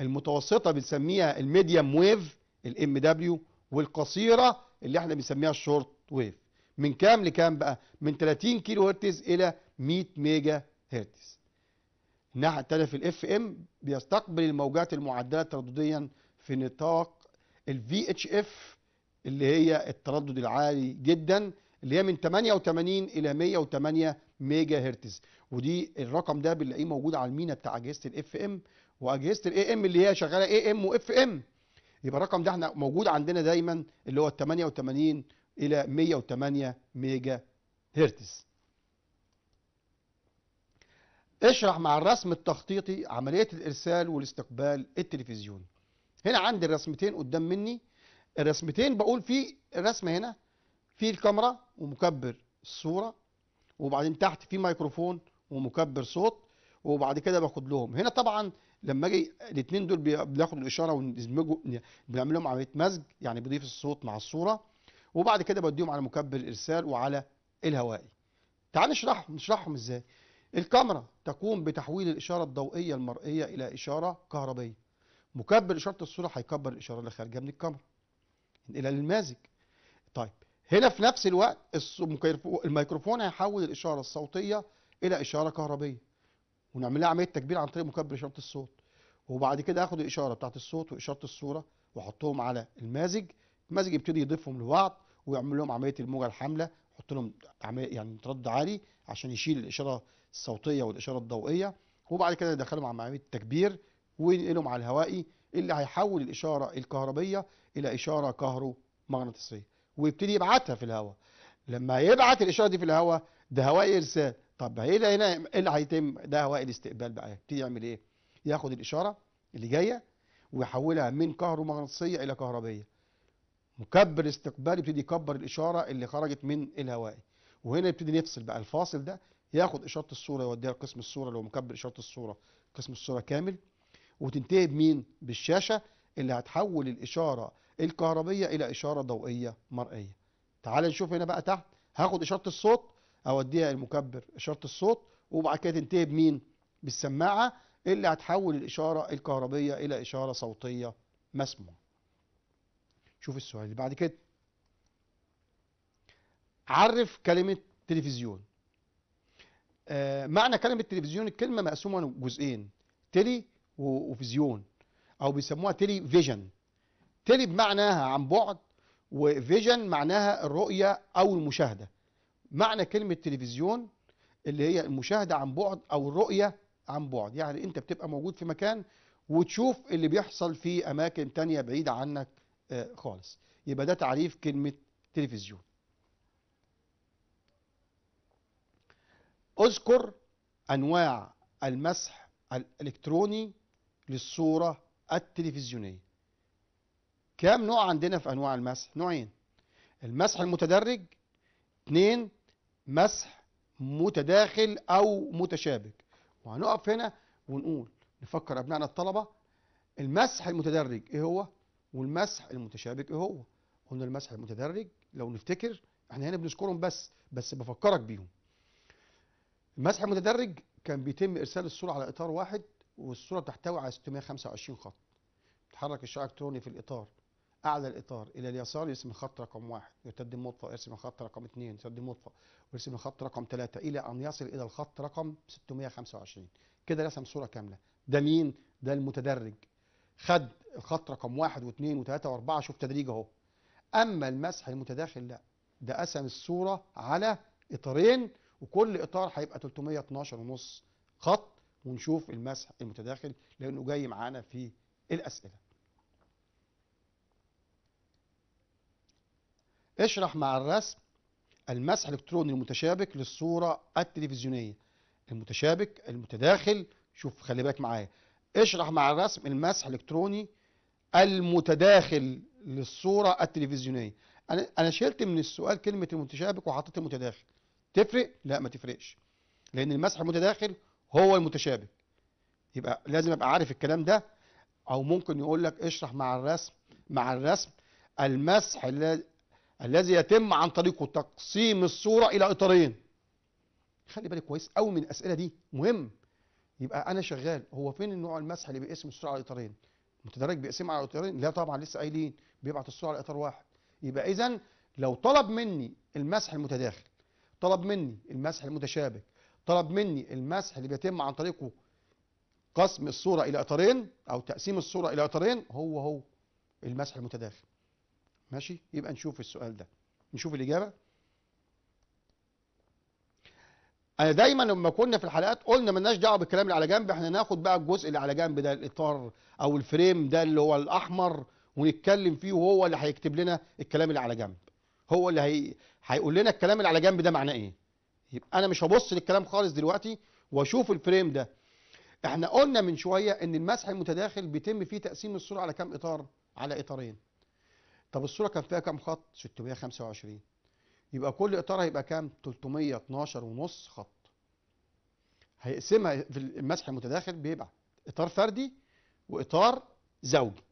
المتوسطة بنسميها الميديم ويف الام دبليو والقصيرة اللي احنا بنسميها الشورت ويف من كام لكام بقى من 30 كيلو هرتز الى 100 ميجا هرتز الناحية التانية في الاف ام بيستقبل الموجات المعدلة تردديا في نطاق الفي اتش اف اللي هي التردد العالي جدا اللي هي من 88 الى 108 ميجا هرتز ودي الرقم ده بنلاقيه موجود على المينا بتاع اجهزه الاف ام واجهزه الاي ام اللي هي شغاله اي ام واف ام يبقى الرقم ده احنا موجود عندنا دايما اللي هو 88 الى 108 ميجا هرتز اشرح مع الرسم التخطيطي عملية الإرسال والاستقبال التلفزيوني هنا عندي الرسمتين قدام مني الرسمتين بقول في رسمة هنا في الكاميرا ومكبر الصورة وبعدين تحت في ميكروفون ومكبر صوت وبعد كده باخد لهم هنا طبعا لما اجي الاثنين دول بناخد الاشاره وندمجه بنعمل لهم عمليه مزج يعني بضيف الصوت مع الصوره وبعد كده بديهم على مكبر الارسال وعلى الهوائي تعال نشرحهم نشرحهم ازاي الكاميرا تقوم بتحويل الاشاره الضوئيه المرئيه الى اشاره كهربيه مكبر اشاره الصوره هيكبر الاشاره اللي خارجه من الكاميرا إلى المازج طيب هنا في نفس الوقت الميكروفون هيحول الإشارة الصوتية إلى إشارة كهربية ونعمل لها عملية تكبير عن طريق مكبر إشارة الصوت وبعد كده آخد الإشارة بتاعت الصوت وإشارة الصورة وأحطهم على المازج المازج يبتدي يضيفهم لبعض ويعمل لهم عملية الموجة الحاملة يحط لهم يعني متردد عالي عشان يشيل الإشارة الصوتية والإشارة الضوئية وبعد كده يدخلهم على عملية التكبير وينقلهم على الهوائي اللي هيحول الإشارة الكهربية إلى إشارة كهرومغناطيسية ويبتدي يبعتها في الهواء لما يبعت الإشارة دي في الهواء ده هواء إرسال طب ايه اللي هنا ايه اللي هيتم ده هواء الاستقبال بقى يبتدي يعمل ايه ياخد الإشارة اللي جاية ويحولها من كهرومغناطيسية إلى كهربية مكبر استقبال يبتدي يكبر الإشارة اللي خرجت من الهواء وهنا يبتدي نفصل بقى الفاصل ده ياخد إشارة الصورة يوديها لقسم الصورة لو مكبر إشارة الصورة قسم الصورة كامل وتنتهي بمين بالشاشة اللي هتحول الإشارة الكهربية إلى إشارة ضوئية مرئية تعال نشوف هنا بقى تحت هاخد إشارة الصوت أوديها المكبر إشارة الصوت وبعد كده تنتهي بمين بالسماعة اللي هتحول الإشارة الكهربية إلى إشارة صوتية مسموعة شوف السؤال اللي بعد كده عرف كلمة تلفزيون آه معنى كلمة تلفزيون الكلمة مقسومة جزئين تلي وفيزيون او بيسموها تيلي فيجن تيلي بمعناها عن بعد وفيجن معناها الرؤية او المشاهدة معنى كلمة تلفزيون اللي هي المشاهدة عن بعد او الرؤية عن بعد يعني انت بتبقى موجود في مكان وتشوف اللي بيحصل في اماكن تانية بعيدة عنك آه، خالص يبقى ده تعريف كلمة تلفزيون اذكر انواع المسح الالكتروني للصورة التلفزيونية كام نوع عندنا في أنواع المسح؟ نوعين المسح المتدرج اثنين مسح متداخل أو متشابك وهنقف هنا ونقول نفكر أبنائنا الطلبة المسح المتدرج إيه هو؟ والمسح المتشابك إيه هو؟ قلنا المسح المتدرج لو نفتكر احنا هنا بنذكرهم بس بس بفكرك بيهم المسح المتدرج كان بيتم إرسال الصورة على إطار واحد والصوره بتحتوي على 625 خط تحرك الشعاع الالكتروني في الاطار اعلى الاطار الى اليسار يرسم الخط رقم واحد يرتد مطفى يرسم الخط رقم اثنين يرتد مطفى ويرسم الخط رقم ثلاثة الى ان يصل الى الخط رقم 625 كده رسم صوره كامله ده مين ده المتدرج خد الخط رقم واحد واثنين وثلاثة واربعة شوف تدريج اهو اما المسح المتداخل لا ده قسم الصوره على اطارين وكل اطار هيبقى 312 ونص خط ونشوف المسح المتداخل لانه جاي معانا في الاسئله اشرح مع الرسم المسح الالكتروني المتشابك للصوره التلفزيونيه المتشابك المتداخل شوف خلي بالك معايا اشرح مع الرسم المسح الالكتروني المتداخل للصوره التلفزيونيه انا انا شلت من السؤال كلمه المتشابك وحطيت المتداخل تفرق لا ما تفرقش لان المسح المتداخل هو المتشابه يبقى لازم ابقى عارف الكلام ده او ممكن يقول لك اشرح مع الرسم مع الرسم المسح الذي يتم عن طريقه تقسيم الصورة الى اطارين خلي بالك كويس قوي من الاسئله دي مهم يبقى انا شغال هو فين النوع المسح اللي بيقسم الصورة على اطارين متدرج بيقسمها على اطارين لا طبعا لسه قايلين بيبعت الصورة على اطار واحد يبقى اذا لو طلب مني المسح المتداخل طلب مني المسح المتشابك طلب مني المسح اللي بيتم عن طريقه قسم الصورة إلى اطارين أو تقسيم الصورة إلى اطارين هو هو المسح المتداخل ماشي يبقى نشوف السؤال ده نشوف الإجابة أنا دايما لما كنا في الحلقات قلنا مالناش دعوة بالكلام اللي على جنب احنا ناخد بقى الجزء اللي على جنب ده الإطار أو الفريم ده اللي هو الأحمر ونتكلم فيه وهو اللي هيكتب لنا الكلام اللي على جنب هو اللي هي... هيقول لنا الكلام اللي على جنب ده معناه إيه يبقى انا مش هبص للكلام خالص دلوقتي واشوف الفريم ده احنا قلنا من شوية ان المسح المتداخل بيتم فيه تقسيم الصورة على كام اطار على اطارين طب الصورة كان فيها كام خط 625 يبقى كل اطار هيبقى كام 312 ونص خط هيقسمها في المسح المتداخل بيبقى اطار فردي واطار زوجي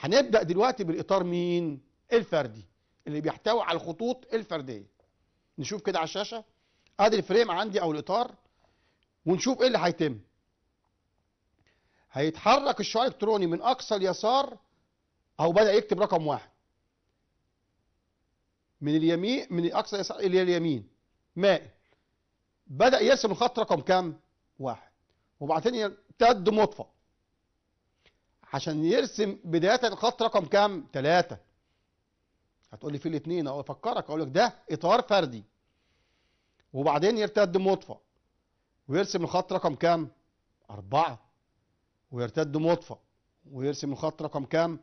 هنبدأ دلوقتي بالاطار مين الفردي اللي بيحتوي على الخطوط الفردية نشوف كده على الشاشة ادي الفريم عندي او الاطار ونشوف ايه اللي هيتم هيتحرك الشعاع الالكتروني من اقصى اليسار او بدا يكتب رقم واحد من اليمين من اقصى اليسار الى اليمين مائل بدا يرسم الخط رقم كام واحد وبعدين يمتد مطفى عشان يرسم بدايه الخط رقم كام ثلاثة هتقول لي في الاثنين افكرك اقول لك ده اطار فردي وبعدين يرتد مطفى ويرسم الخط رقم كام؟ أربعة ويرتد مطفى ويرسم الخط رقم كام؟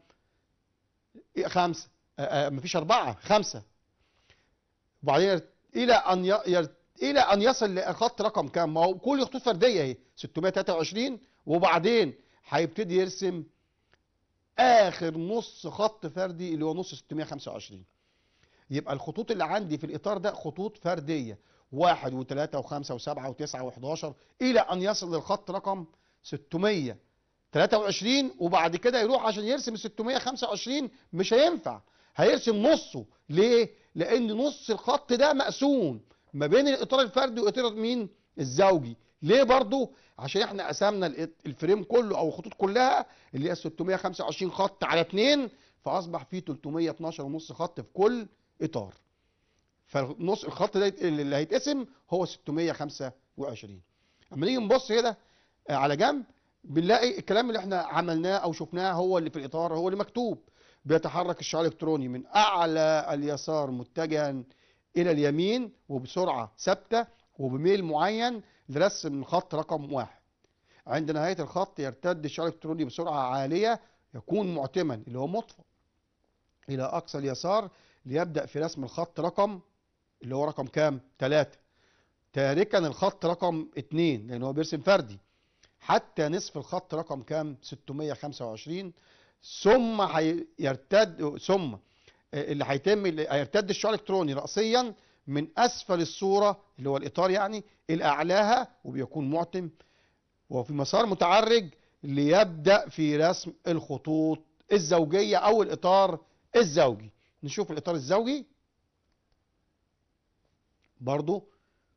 إيه، خمسة آه، آه، مفيش أربعة خمسة وبعدين إلى أن الى ان يصل لخط رقم كام ما هو كل خطوط فرديه اهي 623 وبعدين هيبتدي يرسم اخر نص خط فردي اللي هو نص 625 يبقى الخطوط اللي عندي في الاطار ده خطوط فرديه واحد وثلاثة وخمسة وسبعة وتسعة وحداشر إلى أن يصل للخط رقم 623 وبعد كده يروح عشان يرسم 625 مش هينفع هيرسم نصه ليه؟ لأن نص الخط ده مقسوم ما بين الإطار الفردي وإطار مين؟ الزوجي ليه برضو؟ عشان احنا قسمنا الفريم كله أو الخطوط كلها اللي هي 625 خط على 2 فأصبح فيه 312 ونص خط في كل إطار فالنص الخط ده اللي هيتقسم هو 625 اما نيجي نبص كده آه، على جنب بنلاقي الكلام اللي احنا عملناه او شفناه هو اللي في الاطار هو اللي مكتوب بيتحرك الشعاع الالكتروني من اعلى اليسار متجها الى اليمين وبسرعه ثابته وبميل معين لرسم خط رقم واحد عند نهايه الخط يرتد الشعاع الالكتروني بسرعه عاليه يكون معتما اللي هو مطفئ الى اقصى اليسار ليبدا في رسم الخط رقم اللي هو رقم كام؟ 3 تاركا الخط رقم 2 لأن هو بيرسم فردي حتى نصف الخط رقم كام؟ 625 ثم هيرتد ثم آه، اللي هيتم هيرتد الشعاع الالكتروني راسيا من اسفل الصوره اللي هو الاطار يعني الى اعلاها وبيكون معتم وفي مسار متعرج ليبدا في رسم الخطوط الزوجيه او الاطار الزوجي نشوف الاطار الزوجي برضو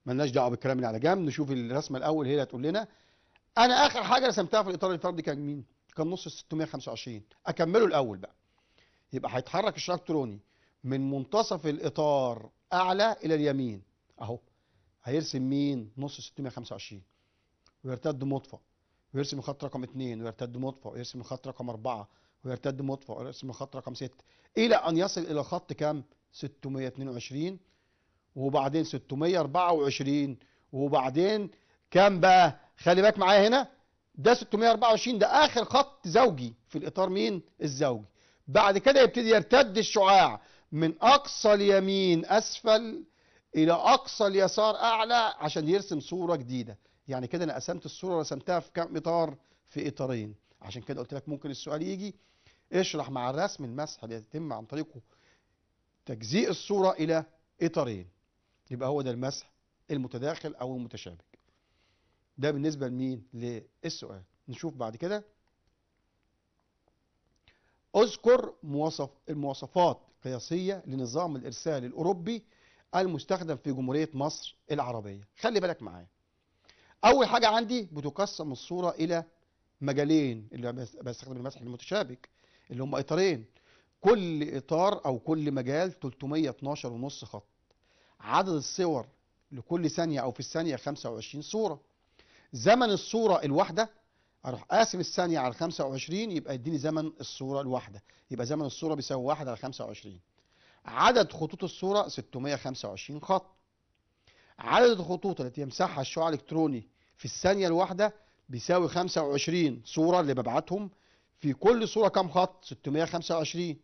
مالناش دعوه بالكلام اللي على جنب نشوف الرسمه الاول هي اللي هتقول لنا انا اخر حاجه رسمتها في الاطار الفردي كان مين كان نص 625 اكمله الاول بقى يبقى هيتحرك الشعار الالكتروني من منتصف الاطار اعلى الى اليمين اهو هيرسم مين نص 625 ويرتد مطفى ويرسم الخط رقم 2 ويرتد مطفى ويرسم الخط رقم 4 ويرتد مطفى ويرسم الخط رقم 6 الى ان يصل الى خط كام 622 وبعدين 624 وبعدين كام بقى خلي بالك معايا هنا ده 624 ده اخر خط زوجي في الاطار مين الزوجي بعد كده يبتدي يرتد الشعاع من اقصى اليمين اسفل الى اقصى اليسار اعلى عشان يرسم صوره جديده يعني كده انا قسمت الصوره رسمتها في كام اطار في اطارين عشان كده قلت لك ممكن السؤال يجي اشرح مع الرسم المسح اللي يتم عن طريقه تجزيء الصوره الى اطارين يبقى هو ده المسح المتداخل أو المتشابك ده بالنسبة لمين؟ للسؤال نشوف بعد كده اذكر مواصف المواصفات القياسية لنظام الإرسال الأوروبي المستخدم في جمهورية مصر العربية خلي بالك معايا أول حاجة عندي بتقسم الصورة إلى مجالين اللي بستخدم المسح المتشابك اللي هم إطارين كل إطار أو كل مجال 312.5 خط عدد الصور لكل ثانية أو في الثانية 25 صورة زمن الصورة الواحدة أروح قاسم الثانية على 25 يبقى يديني زمن الصورة الواحدة يبقى زمن الصورة بيساوي 1 على 25 عدد خطوط الصورة 625 خط عدد الخطوط التي يمسحها الشعاع الإلكتروني في الثانية الواحدة بيساوي 25 صورة اللي ببعتهم في كل صورة كام خط 625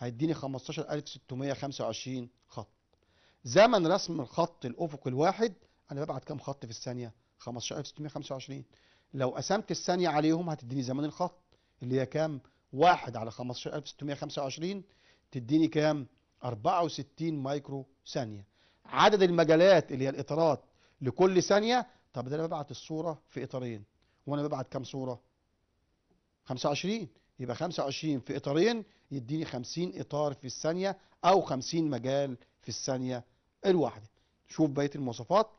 هيديني 15625 خط زمن رسم الخط الأفقي الواحد أنا ببعت كام خط في الثانية 15625 لو قسمت الثانية عليهم هتديني زمن الخط اللي هي كام 1 على 15625 تديني كام 64 مايكرو ثانية عدد المجالات اللي هي الإطارات لكل ثانية طب ده أنا ببعت الصورة في إطارين وأنا ببعت كام صورة 25 يبقى 25 في إطارين يديني 50 إطار في الثانية أو 50 مجال في الثانية الواحدة شوف بقية المواصفات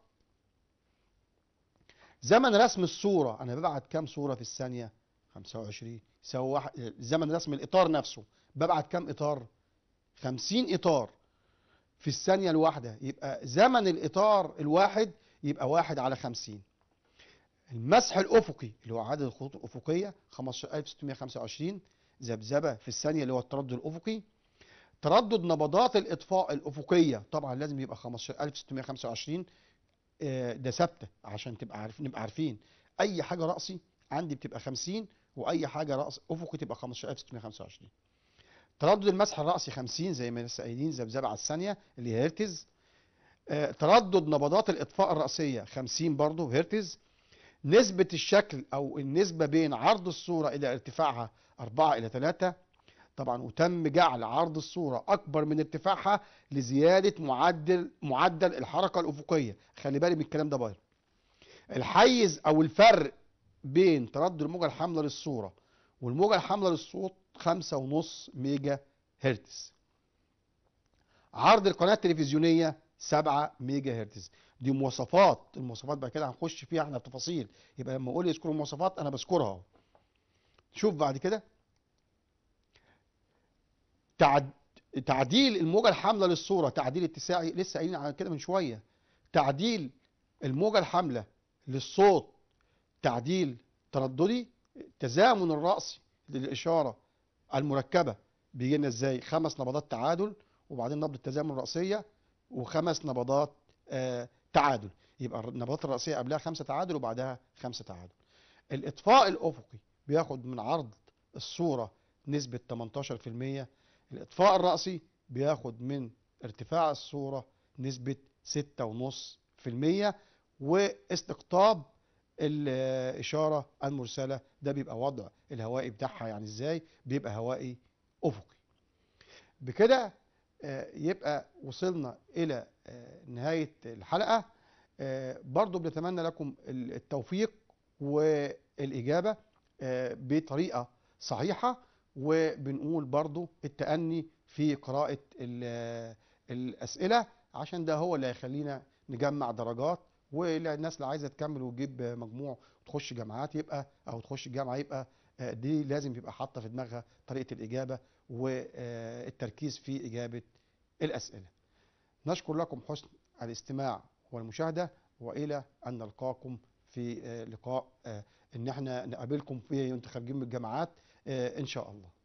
زمن رسم الصورة أنا ببعت كام صورة في الثانية 25 سوى واحد زمن رسم الإطار نفسه ببعت كام إطار 50 إطار في الثانية الواحدة يبقى زمن الإطار الواحد يبقى واحد على 50 المسح الأفقي اللي هو عدد الخطوط الأفقية 15625 ذبذبة في الثانية اللي هو التردد الأفقي تردد نبضات الإطفاء الأفقية طبعا لازم يبقى 15625 آه، ده ثابتة عشان تبقى عارف نبقى عارفين أي حاجة رأسي عندي بتبقى 50 وأي حاجة رأس أفقي تبقى 15625 تردد المسح الرأسي 50 زي ما لسه قايلين ذبذبة على الثانية اللي هي هرتز آه، تردد نبضات الإطفاء الرأسية 50 برضه هرتز نسبة الشكل أو النسبة بين عرض الصورة إلى ارتفاعها 4 إلى 3 طبعا وتم جعل عرض الصورة أكبر من ارتفاعها لزيادة معدل معدل الحركة الأفقية خلي بالي من الكلام ده باير الحيز أو الفرق بين تردد الموجة الحاملة للصورة والموجة الحاملة للصوت 5.5 ميجا هرتز عرض القناة التلفزيونية 7 ميجا هرتز دي مواصفات المواصفات بقى كده هنخش فيها احنا تفاصيل يبقى لما اقول يذكروا المواصفات انا بذكرها شوف بعد كده تعد تعديل الموجة الحاملة للصورة تعديل اتساعي لسه قايلين على كده من شوية تعديل الموجة الحاملة للصوت تعديل ترددي التزامن الرأسي للإشارة المركبة بيجي لنا ازاي خمس نبضات تعادل وبعدين نبض التزامن الرأسية وخمس نبضات آه تعادل يبقى النبضات الرأسية قبلها خمسة تعادل وبعدها خمسة تعادل الإطفاء الأفقي بياخد من عرض الصورة نسبة 18% الإطفاء الرأسي بياخد من ارتفاع الصورة نسبة 6.5% واستقطاب الإشارة المرسلة ده بيبقى وضع الهوائي بتاعها يعني إزاي بيبقى هوائي أفقي بكده آه، يبقى وصلنا إلى آه، نهاية الحلقة آه، برضو بنتمنى لكم التوفيق والإجابة بطريقة صحيحة وبنقول برضو التأني في قراءة الأسئلة عشان ده هو اللي هيخلينا نجمع درجات والناس اللي عايزة تكمل وتجيب مجموع وتخش جامعات يبقى أو تخش الجامعة يبقى دي لازم يبقى حاطة في دماغها طريقة الإجابة والتركيز في إجابة الأسئلة نشكر لكم حسن الاستماع والمشاهدة وإلى أن نلقاكم في آه، لقاء آه، ان احنا نقابلكم في انتوا خارجين من الجامعات آه، إن شاء الله